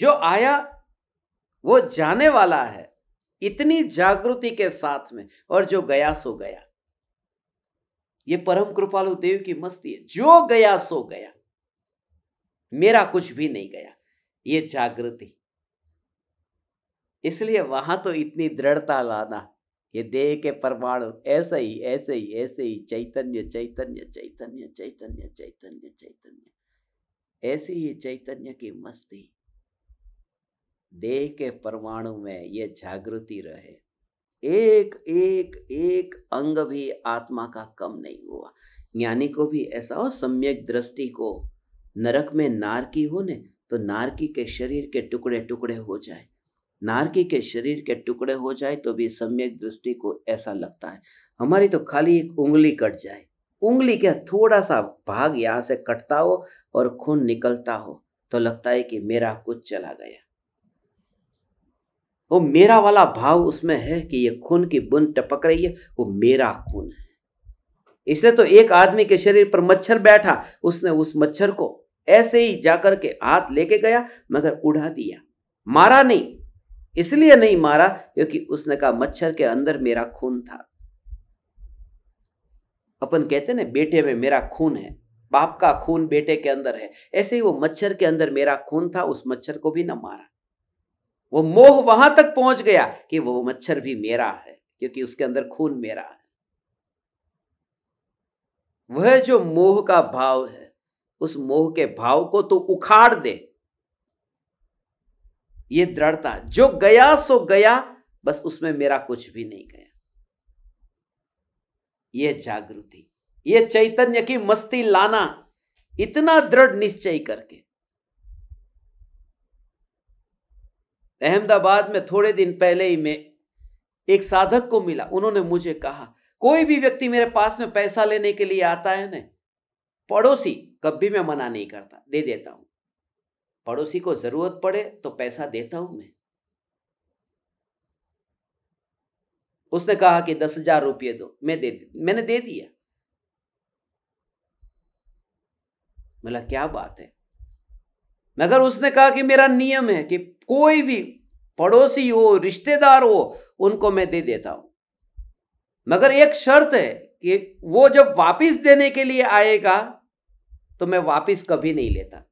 S1: जो आया वो जाने वाला है इतनी जागृति के साथ में और जो गया सो गया ये परम कृपालु देव की मस्ती है जो गया सो गया मेरा कुछ भी नहीं गया ये जागृति इसलिए वहां तो इतनी दृढ़ता लाना ये देह के परमाणु ऐसे ही ऐसे ही ऐसे ही चैतन्य चैतन्य चैतन्य चैतन्य चैतन्य चैतन्य ऐसी ही चैतन्य की मस्ती देह के परमाणु में ये जागृति रहे एक एक एक अंग भी आत्मा का कम नहीं हुआ ज्ञानी को भी ऐसा हो सम्यक दृष्टि को नरक में नारकी होने तो नारकी के शरीर के टुकड़े टुकड़े हो जाए नारकी के शरीर के टुकड़े हो जाए तो भी सम्यक दृष्टि को ऐसा लगता है हमारी तो खाली एक उंगली कट जाए उंगली का थोड़ा सा भाग यहाँ से कटता हो और खून निकलता हो तो लगता है कि मेरा कुछ चला गया वो मेरा वाला भाव उसमें है कि ये खून की बुन टपक रही है वो मेरा खून है इसलिए तो एक आदमी के शरीर पर मच्छर बैठा उसने उस मच्छर को ऐसे ही जाकर के हाथ लेके गया मगर उड़ा दिया मारा नहीं इसलिए नहीं मारा क्योंकि उसने कहा मच्छर के अंदर मेरा खून था अपन कहते ना बेटे में मेरा खून है बाप का खून बेटे के अंदर है ऐसे ही वो मच्छर के अंदर मेरा खून था उस मच्छर को भी ना मारा वो मोह वहां तक पहुंच गया कि वो मच्छर भी मेरा है क्योंकि उसके अंदर खून मेरा है वह जो मोह का भाव है उस मोह के भाव को तो उखाड़ दे ये दृढ़ता जो गया सो गया बस उसमें मेरा कुछ भी नहीं गया ये जागृति ये चैतन्य की मस्ती लाना इतना दृढ़ निश्चय करके अहमदाबाद में थोड़े दिन पहले ही मैं एक साधक को मिला उन्होंने मुझे कहा कोई भी व्यक्ति मेरे पास में पैसा लेने के लिए आता है ना पड़ोसी कभी मैं मना नहीं करता दे देता हूं पड़ोसी को ज़रूरत पड़े तो पैसा देता हूं मैं उसने कहा कि दस हजार रुपये दो मैं दे मैंने दे दिया बोला क्या बात है मगर उसने कहा कि मेरा नियम है कि कोई भी पड़ोसी हो रिश्तेदार हो उनको मैं दे देता हूं मगर एक शर्त है कि वो जब वापस देने के लिए आएगा तो मैं वापस कभी नहीं लेता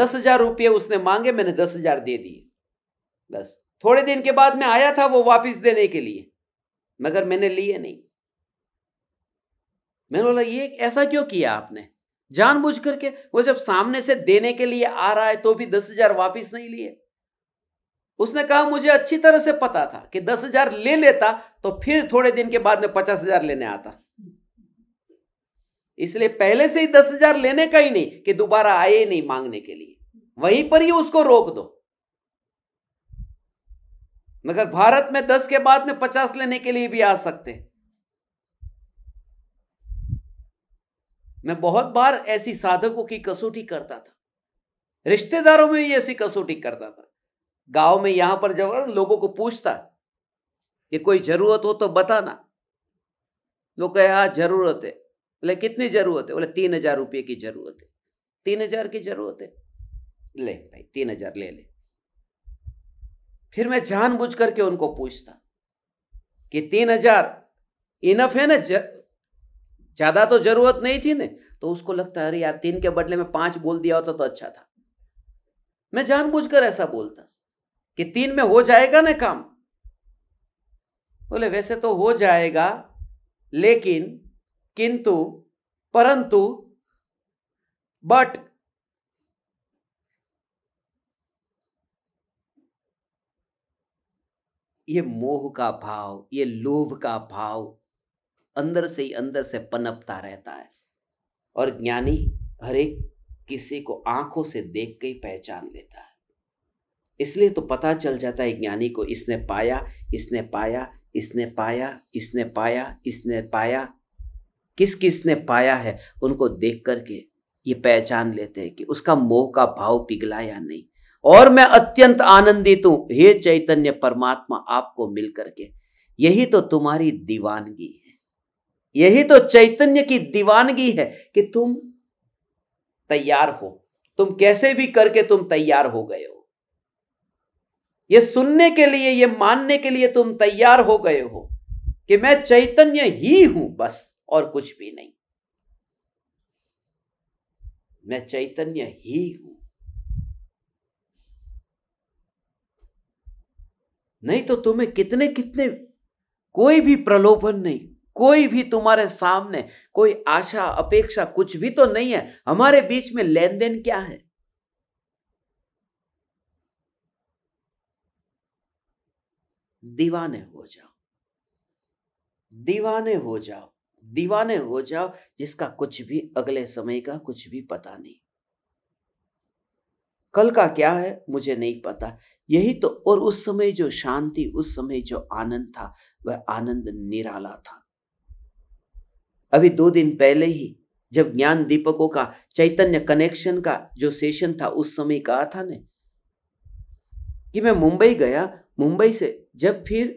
S1: दस हजार रुपये उसने मांगे मैंने दस हजार दे दिए बस थोड़े दिन के बाद मैं आया था वो वापस देने के लिए मगर मैंने लिए नहीं मैंने बोला ये ऐसा क्यों किया आपने जानबूझ करके वो जब सामने से देने के लिए आ रहा है तो भी दस हजार वापिस नहीं लिए उसने कहा मुझे अच्छी तरह से पता था कि दस हजार ले लेता तो फिर थोड़े दिन के बाद में पचास हजार लेने आता इसलिए पहले से ही दस हजार लेने का ही नहीं कि दोबारा आए नहीं मांगने के लिए वहीं पर ही उसको रोक दो मगर भारत में दस के बाद में पचास लेने के लिए भी आ सकते मैं बहुत बार ऐसी साधकों की कसौटी करता था रिश्तेदारों में भी ऐसी कसौटी करता था गांव में यहां पर जब लोगों को पूछता कि कोई जरूरत हो तो बताना वो कहे हाँ जरूरत है बोले कितनी जरूरत है बोले तीन हजार रुपये की जरूरत है तीन हजार की जरूरत है ले भाई तीन हजार ले ले फिर मैं जानबूझ करके उनको पूछता कि तीन हजार इनफ है ना ज्यादा तो जरूरत नहीं थी ना तो उसको लगता अरे यार तीन के बदले में पांच बोल दिया होता तो अच्छा था मैं जानबूझकर ऐसा बोलता कि तीन में हो जाएगा ना काम बोले वैसे तो हो जाएगा लेकिन किंतु परंतु बट ये मोह का भाव ये लोभ का भाव अंदर से ही अंदर से पनपता रहता है और ज्ञानी हर एक किसी को आंखों से देख के ही पहचान लेता है इसलिए तो पता चल जाता है ज्ञानी को इसने पाया इसने पाया इसने पाया इसने पाया इसने पाया इसने पाया किस किस ने पाया है उनको देख करके ये पहचान लेते हैं कि उसका मोह का भाव पिघला या नहीं और मैं अत्यंत आनंदित हूं हे चैतन्य परमात्मा आपको मिल करके यही तो तुम्हारी दीवानगी है यही तो चैतन्य की दीवानगी है कि तुम तैयार हो तुम कैसे भी करके तुम तैयार हो गए हो ये सुनने के लिए ये मानने के लिए तुम तैयार हो गए हो कि मैं चैतन्य ही हूं बस और कुछ भी नहीं मैं चैतन्य ही हूं नहीं तो तुम्हें कितने कितने कोई भी प्रलोभन नहीं कोई भी तुम्हारे सामने कोई आशा अपेक्षा कुछ भी तो नहीं है हमारे बीच में लेन देन क्या है दीवाने हो जाओ दीवाने हो जाओ दीवाने हो जाओ जिसका कुछ भी अगले समय का कुछ भी पता नहीं कल का क्या है मुझे नहीं पता यही तो और उस समय जो शांति उस समय जो आनंद था वह आनंद निराला था अभी दो दिन पहले ही जब ज्ञान दीपकों का चैतन्य कनेक्शन का जो सेशन था उस समय कहा था ने कि मैं मुंबई गया मुंबई से जब फिर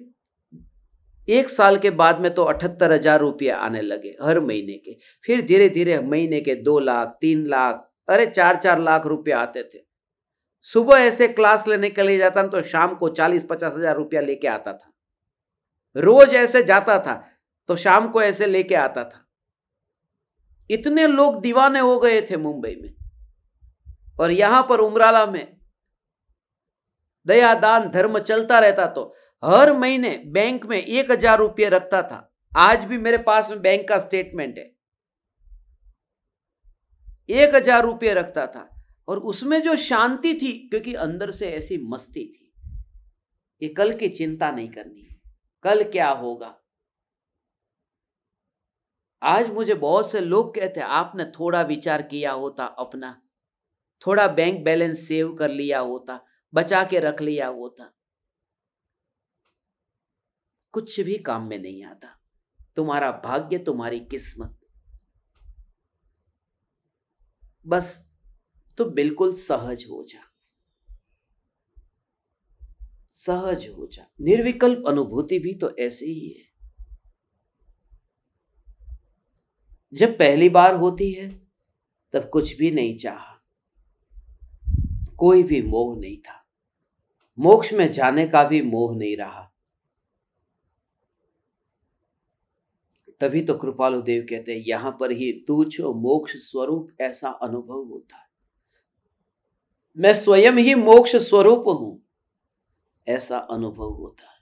S1: एक साल के बाद में तो अठहत्तर हजार रुपये आने लगे हर महीने के फिर धीरे धीरे महीने के दो लाख तीन लाख अरे चार चार लाख रुपये आते थे सुबह ऐसे क्लास लेने के लिए जाता तो शाम को चालीस पचास हजार रुपया लेके आता था रोज ऐसे जाता था तो शाम को ऐसे लेके आता था इतने लोग दीवाने हो गए थे मुंबई में और यहां पर उमराला में दयादान धर्म चलता रहता तो हर महीने बैंक में एक हजार रुपये रखता था आज भी मेरे पास में बैंक का स्टेटमेंट है एक हजार रुपये रखता था और उसमें जो शांति थी क्योंकि अंदर से ऐसी मस्ती थी ये कल की चिंता नहीं करनी है कल क्या होगा आज मुझे बहुत से लोग कहते हैं आपने थोड़ा विचार किया होता अपना थोड़ा बैंक बैलेंस सेव कर लिया होता बचा के रख लिया होता कुछ भी काम में नहीं आता तुम्हारा भाग्य तुम्हारी किस्मत बस तो बिल्कुल सहज हो जा सहज हो जा निर्विकल्प अनुभूति भी तो ऐसे ही है जब पहली बार होती है तब कुछ भी नहीं चाहा कोई भी मोह नहीं था मोक्ष में जाने का भी मोह नहीं रहा तभी तो कृपालु देव कहते हैं यहां पर ही तुझ मोक्ष स्वरूप ऐसा अनुभव होता है मैं स्वयं ही मोक्ष स्वरूप हूं ऐसा अनुभव होता है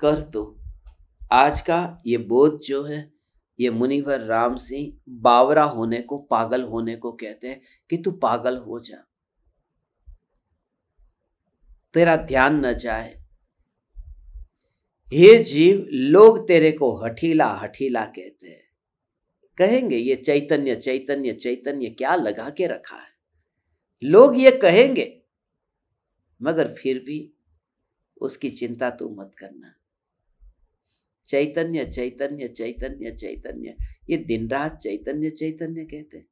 S1: कर तो आज का ये बोध जो है ये मुनिवर राम सिंह बावरा होने को पागल होने को कहते हैं कि तू पागल हो जा तेरा ध्यान न जाए ये जीव लोग तेरे को हठीला हठीला कहते हैं कहेंगे ये चैतन्य चैतन्य चैतन्य क्या लगा के रखा है लोग ये कहेंगे मगर फिर भी उसकी चिंता तू मत करना चैतन्य चैतन्य चैतन्य चैतन्य ये दिन रात चैतन्य चैतन्य कहते हैं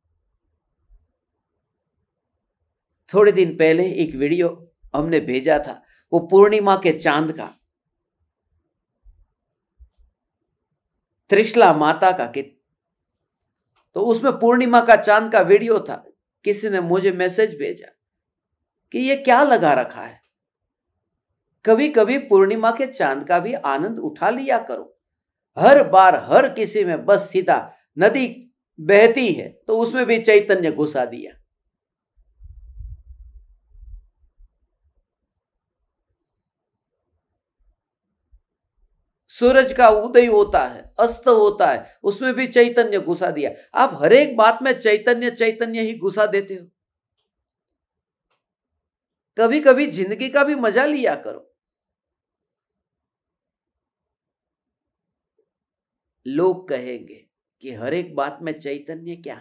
S1: थोड़े दिन पहले एक वीडियो हमने भेजा था वो पूर्णिमा के चांद का त्रिशला माता का कि तो उसमें पूर्णिमा का चांद का वीडियो था किसी ने मुझे मैसेज भेजा कि ये क्या लगा रखा है कभी कभी पूर्णिमा के चांद का भी आनंद उठा लिया करो हर बार हर किसी में बस सीधा नदी बहती है तो उसमें भी चैतन्य घुसा दिया सूरज का उदय होता है अस्त होता है उसमें भी चैतन्य घुसा दिया आप हर एक बात में चैतन्य चैतन्य ही घुसा देते हो कभी कभी जिंदगी का भी मजा लिया करो लोग कहेंगे कि हर एक बात में चैतन्य क्या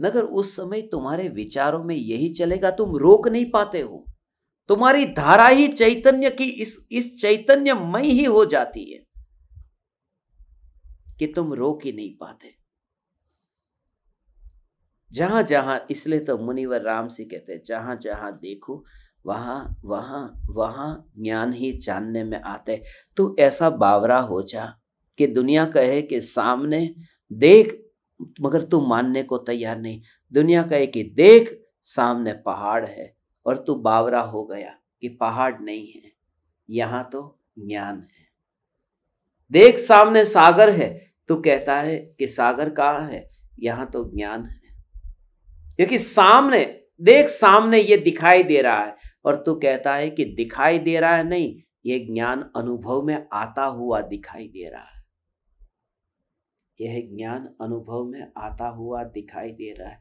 S1: मगर उस समय तुम्हारे विचारों में यही चलेगा तुम रोक नहीं पाते हो तुम्हारी धारा ही चैतन्य की इस इस मई ही हो जाती है कि तुम रोक ही नहीं पाते जहां जहां इसलिए तो मुनिवर राम से कहते हैं जहां जहां देखो वहां वहां वहां ज्ञान ही जानने में आते तू तो ऐसा बावरा हो जा कि दुनिया कहे कि सामने देख मगर तू मानने को तैयार नहीं दुनिया कहे कि देख सामने पहाड़ है और तू बावरा हो गया कि पहाड़ नहीं है यहाँ तो ज्ञान है देख सामने सागर है तू कहता है कि सागर कहाँ है यहाँ तो ज्ञान है क्योंकि सामने देख सामने ये दिखाई दे रहा है और तू कहता है कि दिखाई दे रहा है नहीं ये ज्ञान अनुभव में आता हुआ दिखाई दे रहा है यह ज्ञान अनुभव में आता हुआ दिखाई दे रहा है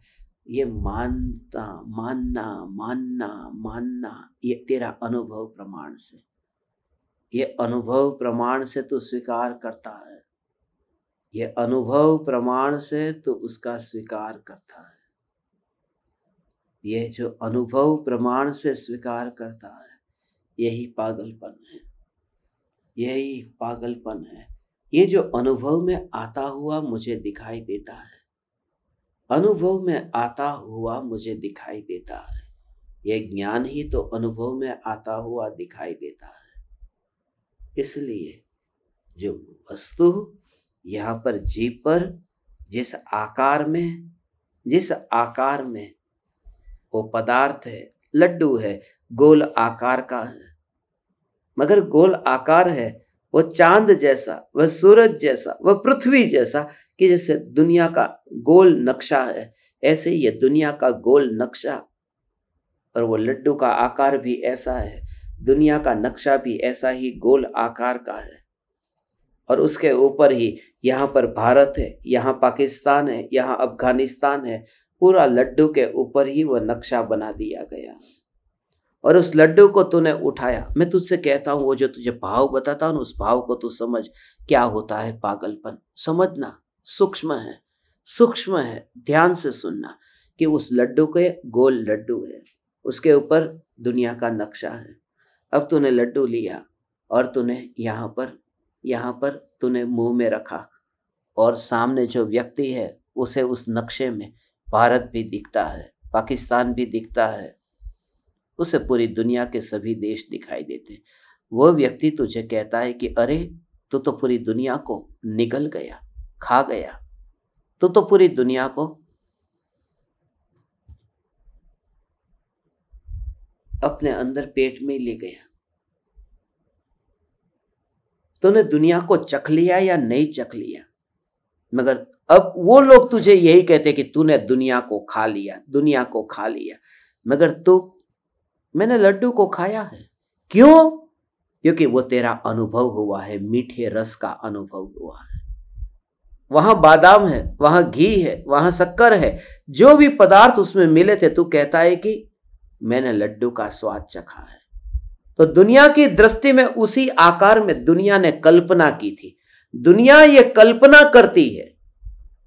S1: ये मानता मानना मानना मानना ये तेरा अनुभव प्रमाण से ये अनुभव प्रमाण से तो स्वीकार करता है ये अनुभव प्रमाण से तो उसका स्वीकार करता है ये जो अनुभव प्रमाण से स्वीकार करता है यही पागलपन है यही पागलपन है ये जो अनुभव में आता हुआ मुझे दिखाई देता है अनुभव में आता हुआ मुझे दिखाई देता है यह ज्ञान ही तो अनुभव में आता हुआ दिखाई देता है इसलिए जो वस्तु यहाँ पर जीव पर जिस आकार में जिस आकार में वो पदार्थ है लड्डू है गोल आकार का है मगर गोल आकार है वह चांद जैसा वह सूरज जैसा वह पृथ्वी जैसा कि जैसे दुनिया का गोल नक्शा है ऐसे ही यह दुनिया का गोल नक्शा और वो लड्डू का आकार भी ऐसा है दुनिया का नक्शा भी ऐसा ही गोल आकार का है और उसके ऊपर ही यहाँ पर भारत है यहाँ पाकिस्तान है यहाँ अफगानिस्तान है पूरा लड्डू के ऊपर ही वह नक्शा बना दिया गया और उस लड्डू को तूने उठाया मैं तुझसे कहता हूँ वो जो तुझे भाव बताता हूँ उस भाव को तू समझ क्या होता है पागलपन समझना सूक्ष्म है सूक्ष्म है ध्यान से सुनना कि उस लड्डू के गोल लड्डू है उसके ऊपर दुनिया का नक्शा है अब तूने लड्डू लिया और तूने यहाँ पर यहाँ पर तूने मुंह में रखा और सामने जो व्यक्ति है उसे उस नक्शे में भारत भी दिखता है पाकिस्तान भी दिखता है उसे पूरी दुनिया के सभी देश दिखाई देते वह व्यक्ति तुझे कहता है कि अरे तू तो पूरी दुनिया को निगल गया खा गया तू तो पूरी दुनिया को अपने अंदर पेट में ले गया तूने दुनिया को चख लिया या नहीं चख लिया मगर अब वो लोग तुझे यही कहते कि तूने दुनिया को खा लिया दुनिया को खा लिया मगर तू मैंने लड्डू को खाया है क्यों क्योंकि वो तेरा अनुभव हुआ है मीठे रस का अनुभव हुआ है वहां बादाम है वहां घी है वहां शक्कर है जो भी पदार्थ उसमें मिले थे तू कहता है कि मैंने लड्डू का स्वाद चखा है तो दुनिया की दृष्टि में उसी आकार में दुनिया ने कल्पना की थी दुनिया ये कल्पना करती है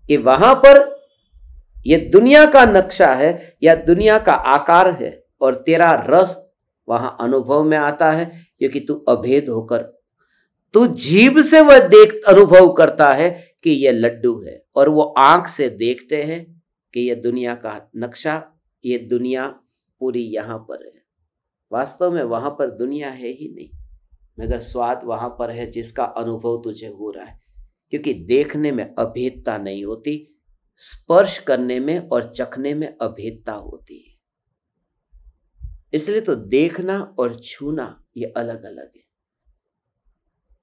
S1: कि वहां पर यह दुनिया का नक्शा है या दुनिया का आकार है और तेरा रस वहां अनुभव में आता है क्योंकि तू अभेद होकर तू जीव से वह देख अनुभव करता है कि यह लड्डू है और वो आंख से देखते हैं कि यह दुनिया का नक्शा ये दुनिया पूरी यहाँ पर है वास्तव में वहां पर दुनिया है ही नहीं मगर स्वाद वहां पर है जिसका अनुभव तुझे हो रहा है क्योंकि देखने में अभेदता नहीं होती स्पर्श करने में और चखने में अभेदता होती है इसलिए तो देखना और छूना ये अलग अलग है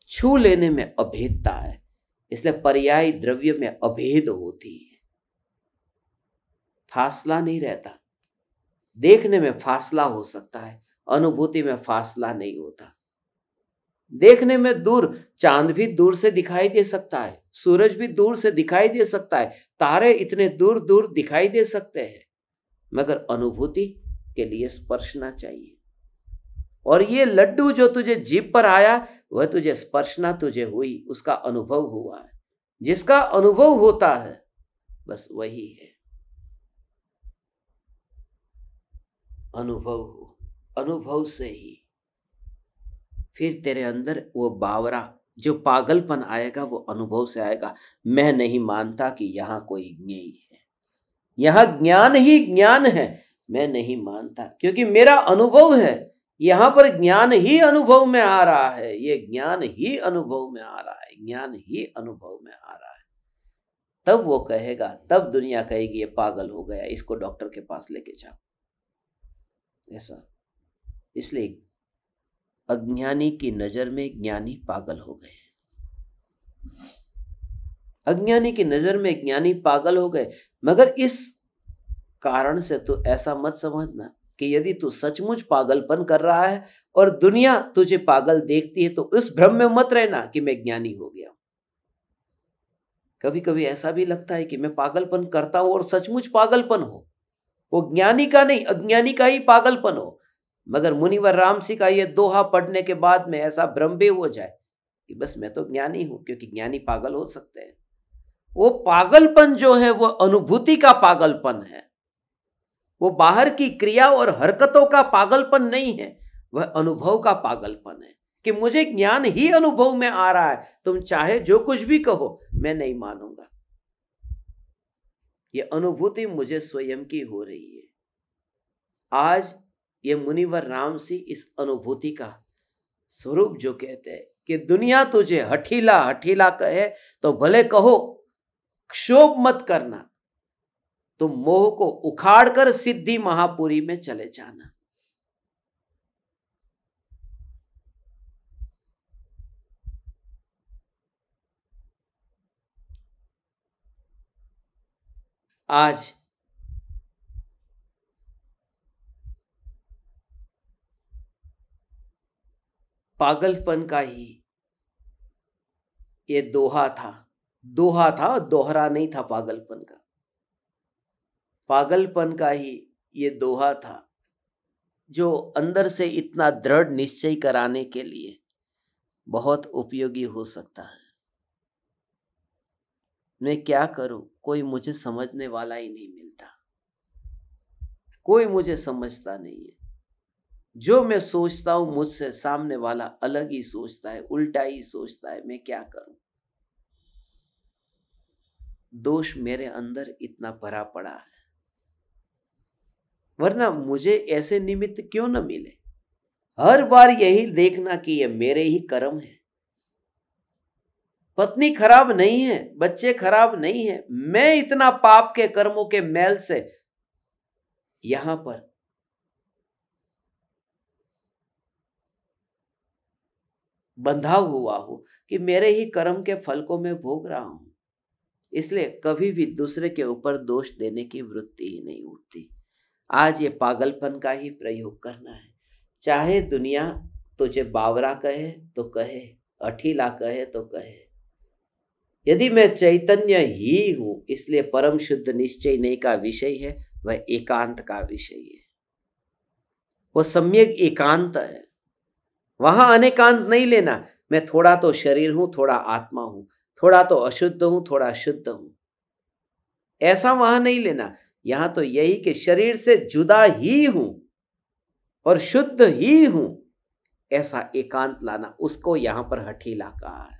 S1: छू लेने में अभेदता है इसलिए पर्यायी द्रव्य में अभेद होती है फासला नहीं रहता देखने में फासला हो सकता है अनुभूति में फासला नहीं होता देखने में दूर चांद भी दूर से दिखाई दे सकता है सूरज भी दूर से दिखाई दे सकता है तारे इतने दूर दूर दिखाई दे सकते हैं मगर अनुभूति के लिए स्पर्शना चाहिए और ये लड्डू जो तुझे जीप पर आया वह तुझे स्पर्शना तुझे हुई उसका अनुभव हुआ है जिसका अनुभव होता है बस वही है अनुभव हो अनुभव से ही फिर तेरे अंदर वो बावरा जो पागलपन आएगा वो अनुभव से आएगा मैं नहीं मानता कि यहां कोई ज्ञ है यहां ज्ञान ही ज्ञान है मैं नहीं मानता क्योंकि मेरा अनुभव है यहाँ पर ज्ञान ही अनुभव में आ रहा है ये ज्ञान ही अनुभव में आ रहा है ज्ञान ही अनुभव में आ रहा है तब वो कहेगा तब दुनिया कहेगी ये पागल हो गया इसको डॉक्टर के पास लेके जाओ ऐसा इसलिए अज्ञानी की नजर में ज्ञानी पागल हो गए अज्ञानी की नजर में ज्ञानी पागल हो गए मगर इस कारण से तो ऐसा मत समझना कि यदि तू सचमुच पागलपन कर रहा है और दुनिया तुझे पागल देखती है तो उस भ्रम में मत रहना कि मैं ज्ञानी हो गया कभी कभी ऐसा भी लगता है कि मैं पागलपन करता हूं और सचमुच पागलपन हो वो ज्ञानी का नहीं अज्ञानी का ही पागलपन हो मगर मुनिवर राम सिंह का ये दोहा पढ़ने के बाद में ऐसा भ्रम भी हो जाए कि बस मैं तो ज्ञानी हूं क्योंकि ज्ञानी पागल हो सकते हैं वो पागलपन जो है वो अनुभूति का पागलपन है वो बाहर की क्रिया और हरकतों का पागलपन नहीं है वह अनुभव का पागलपन है कि मुझे ज्ञान ही अनुभव में आ रहा है तुम चाहे जो कुछ भी कहो मैं नहीं मानूंगा ये अनुभूति मुझे स्वयं की हो रही है आज ये मुनिवर राम से इस अनुभूति का स्वरूप जो कहते हैं कि दुनिया तुझे हठीला हठीला कहे तो भले कहो क्षोभ मत करना तो मोह को उखाड़कर सिद्धि महापुरी में चले जाना आज पागलपन का ही ये दोहा था दोहा था दोहरा नहीं था पागलपन का पागलपन का ही ये दोहा था जो अंदर से इतना दृढ़ निश्चय कराने के लिए बहुत उपयोगी हो सकता है मैं क्या करूं कोई मुझे समझने वाला ही नहीं मिलता कोई मुझे समझता नहीं है जो मैं सोचता हूं मुझसे सामने वाला अलग ही सोचता है उल्टा ही सोचता है मैं क्या करूं दोष मेरे अंदर इतना भरा पड़ा है वरना मुझे ऐसे निमित्त क्यों न मिले हर बार यही देखना कि ये मेरे ही कर्म है पत्नी खराब नहीं है बच्चे खराब नहीं है मैं इतना पाप के कर्मों के मैल से यहां पर बंधा हुआ हूं कि मेरे ही कर्म के फल को मैं भोग रहा हूं इसलिए कभी भी दूसरे के ऊपर दोष देने की वृत्ति ही नहीं उठती आज ये पागलपन का ही प्रयोग करना है चाहे दुनिया तुझे बावरा कहे तो कहे अठीला कहे तो कहे यदि मैं चैतन्य ही हूं इसलिए परम शुद्ध निश्चय नहीं का विषय है वह एकांत का विषय है वह सम्यक एकांत है वहां अनेकांत नहीं लेना मैं थोड़ा तो शरीर हूं थोड़ा आत्मा हूं थोड़ा तो अशुद्ध हूं थोड़ा शुद्ध हूं ऐसा वहां नहीं लेना यहां तो यही कि शरीर से जुदा ही हूं और शुद्ध ही हूं ऐसा एकांत लाना उसको यहां पर हठीला कहा है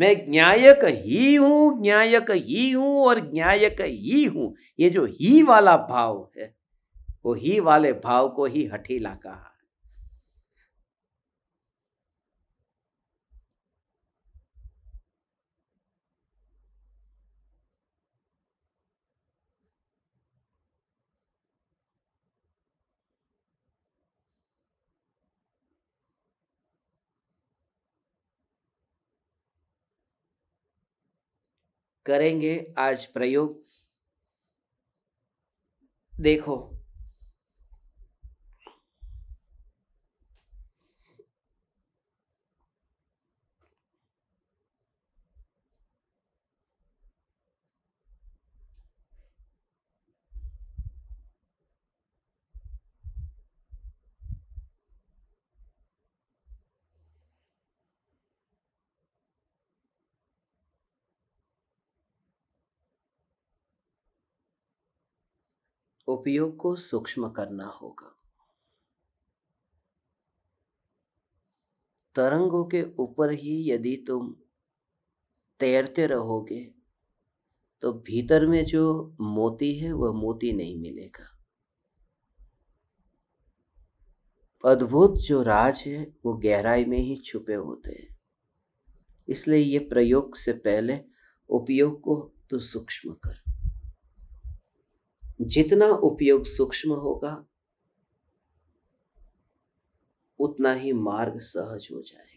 S1: मैं ज्ञायक ही हूं ज्ञायक ही हूं और ज्ञायक ही हूं ये जो ही वाला भाव है वो ही वाले भाव को ही हठीला कहा करेंगे आज प्रयोग देखो उपयोग को सूक्ष्म करना होगा तरंगों के ऊपर ही यदि तुम तैरते रहोगे तो भीतर में जो मोती है वह मोती नहीं मिलेगा अद्भुत जो राज है वो गहराई में ही छुपे होते हैं इसलिए ये प्रयोग से पहले उपयोग को तो सूक्ष्म कर जितना उपयोग सूक्ष्म होगा उतना ही मार्ग सहज हो जाएगा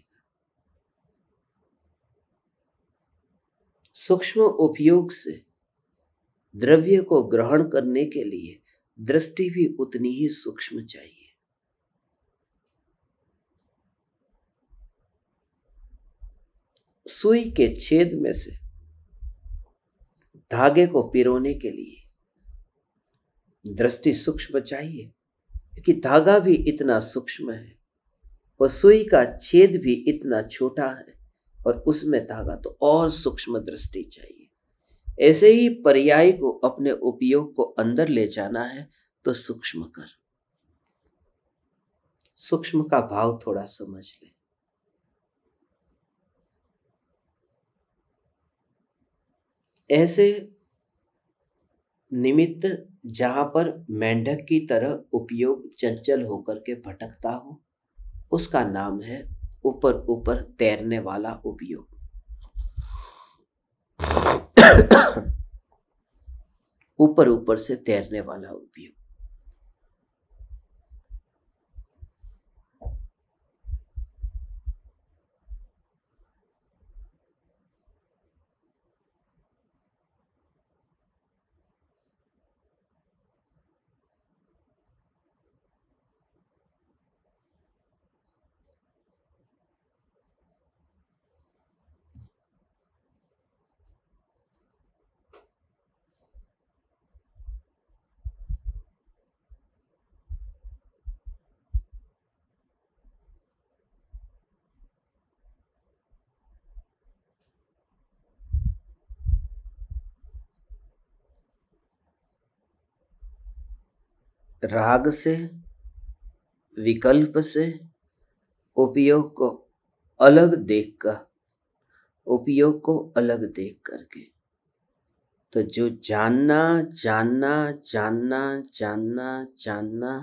S1: सूक्ष्म उपयोग से द्रव्य को ग्रहण करने के लिए दृष्टि भी उतनी ही सूक्ष्म चाहिए सुई के छेद में से धागे को पिरोने के लिए दृष्टि सूक्ष्म चाहिए क्योंकि धागा भी इतना सूक्ष्म है वसुई का छेद भी इतना छोटा है और उसमें धागा तो और सूक्ष्म दृष्टि चाहिए ऐसे ही पर्याय को अपने उपयोग को अंदर ले जाना है तो सूक्ष्म कर सूक्ष्म का भाव थोड़ा समझ ले ऐसे निमित्त जहाँ पर मेंढक की तरह उपयोग चंचल होकर के भटकता हो उसका नाम है ऊपर ऊपर तैरने वाला उपयोग ऊपर ऊपर से तैरने वाला उपयोग राग से विकल्प से उपयोग को अलग देखकर उपयोग को अलग देख करके तो जो जानना जानना जानना जानना जानना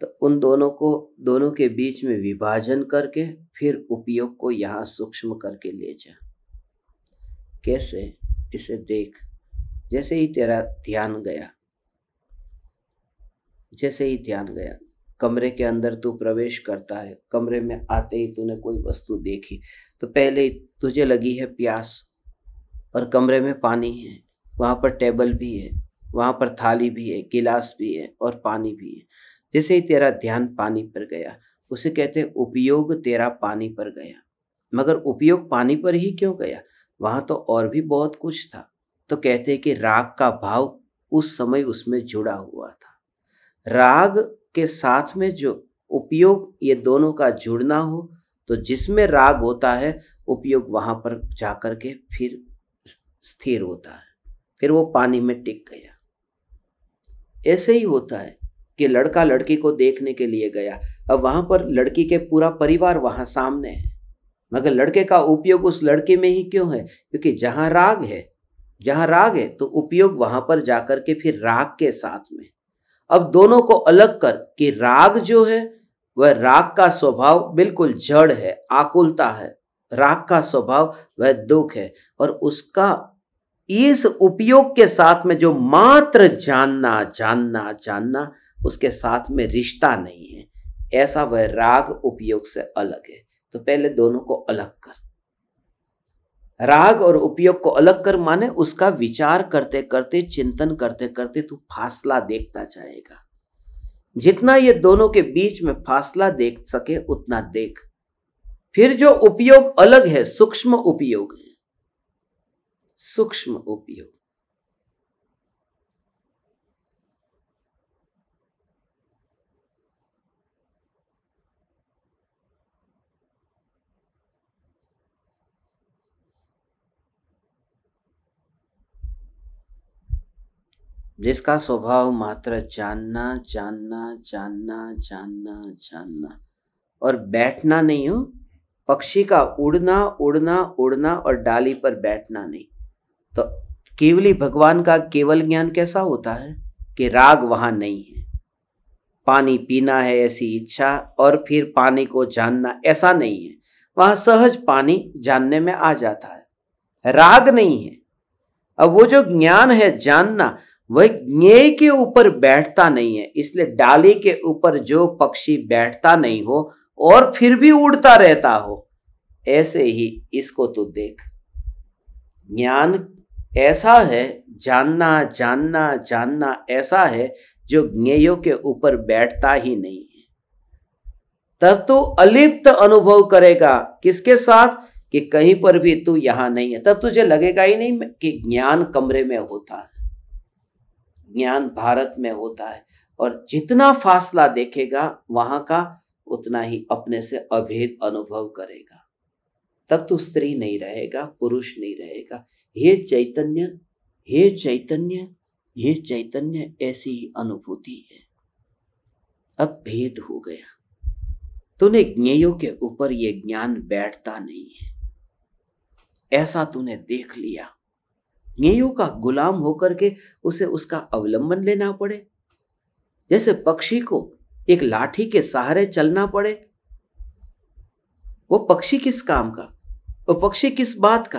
S1: तो उन दोनों को दोनों के बीच में विभाजन करके फिर उपयोग को यहाँ सूक्ष्म करके ले जा कैसे इसे देख जैसे ही तेरा ध्यान गया जैसे ही ध्यान गया कमरे के अंदर तू प्रवेश करता है कमरे में आते ही तूने कोई वस्तु देखी तो पहले तुझे लगी है प्यास और कमरे में पानी है वहाँ पर टेबल भी है वहाँ पर थाली भी है गिलास भी है और पानी भी है जैसे ही तेरा ध्यान पानी पर गया उसे कहते हैं उपयोग तेरा पानी पर गया मगर उपयोग पानी पर ही क्यों गया वहाँ तो और भी बहुत कुछ था तो कहते हैं कि राग का भाव उस समय उसमें जुड़ा हुआ था राग के साथ में जो उपयोग ये दोनों का जुड़ना हो तो जिसमें राग होता है उपयोग वहाँ पर जा कर के फिर स्थिर होता है फिर वो पानी में टिक गया ऐसे ही होता है कि लड़का लड़की को देखने के लिए गया अब वहाँ पर लड़की के पूरा परिवार वहाँ सामने है मगर लड़के का उपयोग उस लड़के में ही क्यों है क्योंकि जहाँ राग है जहाँ राग है तो उपयोग वहाँ पर जाकर के फिर राग के साथ में अब दोनों को अलग कर कि राग जो है वह राग का स्वभाव बिल्कुल जड़ है आकुलता है राग का स्वभाव वह दुख है और उसका इस उपयोग के साथ में जो मात्र जानना जानना जानना उसके साथ में रिश्ता नहीं है ऐसा वह राग उपयोग से अलग है तो पहले दोनों को अलग कर राग और उपयोग को अलग कर माने उसका विचार करते करते चिंतन करते करते तू फासला देखता जाएगा जितना ये दोनों के बीच में फासला देख सके उतना देख फिर जो उपयोग अलग है सूक्ष्म उपयोग है सूक्ष्म उपयोग जिसका स्वभाव मात्र जानना जानना जानना जानना जानना और बैठना नहीं हो पक्षी का उड़ना उड़ना उड़ना और डाली पर बैठना नहीं तो केवली भगवान का केवल ज्ञान कैसा होता है कि राग वहाँ नहीं है पानी पीना है ऐसी इच्छा और फिर पानी को जानना ऐसा नहीं है वहाँ सहज पानी जानने में आ जाता है राग नहीं है अब वो जो ज्ञान है जानना वह ज्ञे के ऊपर बैठता नहीं है इसलिए डाली के ऊपर जो पक्षी बैठता नहीं हो और फिर भी उड़ता रहता हो ऐसे ही इसको तो देख ज्ञान ऐसा है जानना जानना जानना ऐसा है जो ज्ञेयों के ऊपर बैठता ही नहीं है तब तो अलिप्त अनुभव करेगा किसके साथ कि कहीं पर भी तू यहां नहीं है तब तुझे लगेगा ही नहीं कि ज्ञान कमरे में होता है ज्ञान भारत में होता है और जितना फासला देखेगा वहां का उतना ही अपने से अभेद अनुभव करेगा तब तो स्त्री नहीं रहेगा पुरुष नहीं रहेगा ये चैतन्य हे चैतन्य ये चैतन्य ऐसी ही अनुभूति है अब भेद हो गया तूने ज्ञेयों के ऊपर ये ज्ञान बैठता नहीं है ऐसा तूने देख लिया ज्ञेयों का गुलाम होकर के उसे उसका अवलंबन लेना पड़े जैसे पक्षी को एक लाठी के सहारे चलना पड़े वो पक्षी किस काम का वो पक्षी किस बात का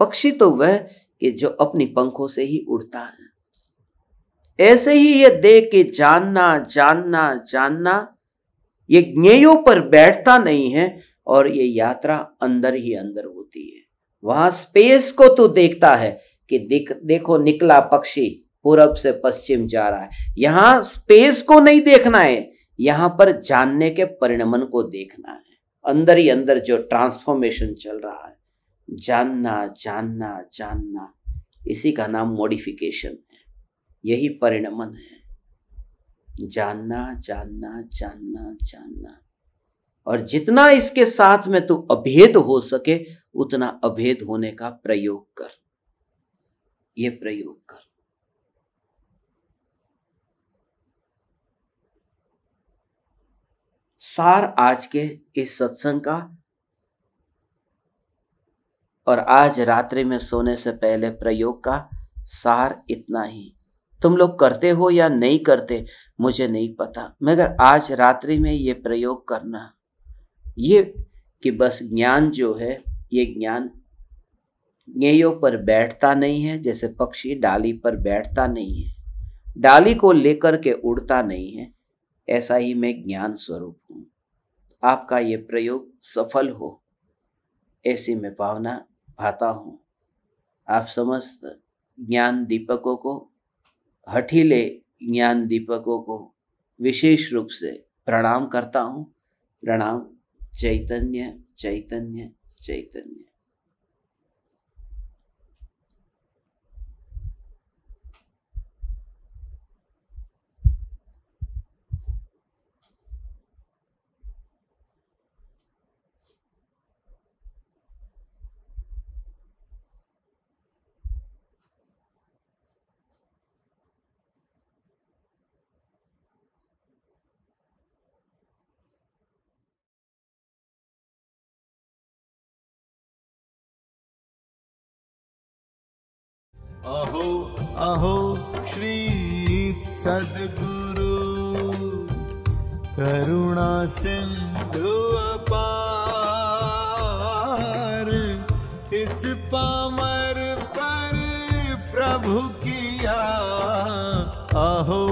S1: पक्षी तो वह कि जो अपनी पंखों से ही उड़ता है ऐसे ही ये देख के जानना जानना जानना ये ज्ञेयों पर बैठता नहीं है और ये यात्रा अंदर ही अंदर होती है वहां स्पेस को तू तो देखता है कि देख, देखो निकला पक्षी पूरब से पश्चिम जा रहा है यहां स्पेस को नहीं देखना है यहाँ पर जानने के परिणमन को देखना है अंदर ही अंदर जो ट्रांसफॉर्मेशन चल रहा है जानना जानना जानना इसी का नाम मॉडिफिकेशन है यही परिणमन है जानना जानना जानना जानना और जितना इसके साथ में तू अभेद हो सके उतना अभेद होने का प्रयोग कर ये प्रयोग कर सार आज के इस सत्संग का और आज रात्रि में सोने से पहले प्रयोग का सार इतना ही तुम लोग करते हो या नहीं करते मुझे नहीं पता मगर आज रात्रि में ये प्रयोग करना ये कि बस ज्ञान जो है ये ज्ञान ज्ञेयों पर बैठता नहीं है जैसे पक्षी डाली पर बैठता नहीं है डाली को लेकर के उड़ता नहीं है ऐसा ही मैं ज्ञान स्वरूप हूँ आपका ये प्रयोग सफल हो ऐसी मैं भावना भाता हूँ आप समस्त ज्ञान दीपकों को हठीले ज्ञान दीपकों को विशेष रूप से प्रणाम करता हूँ प्रणाम चैतन्य चैतन्य चैतन्य अहो अहो श्री सदगुरु करुणा सिंधु अपार इस पामर पर प्रभु किया अहो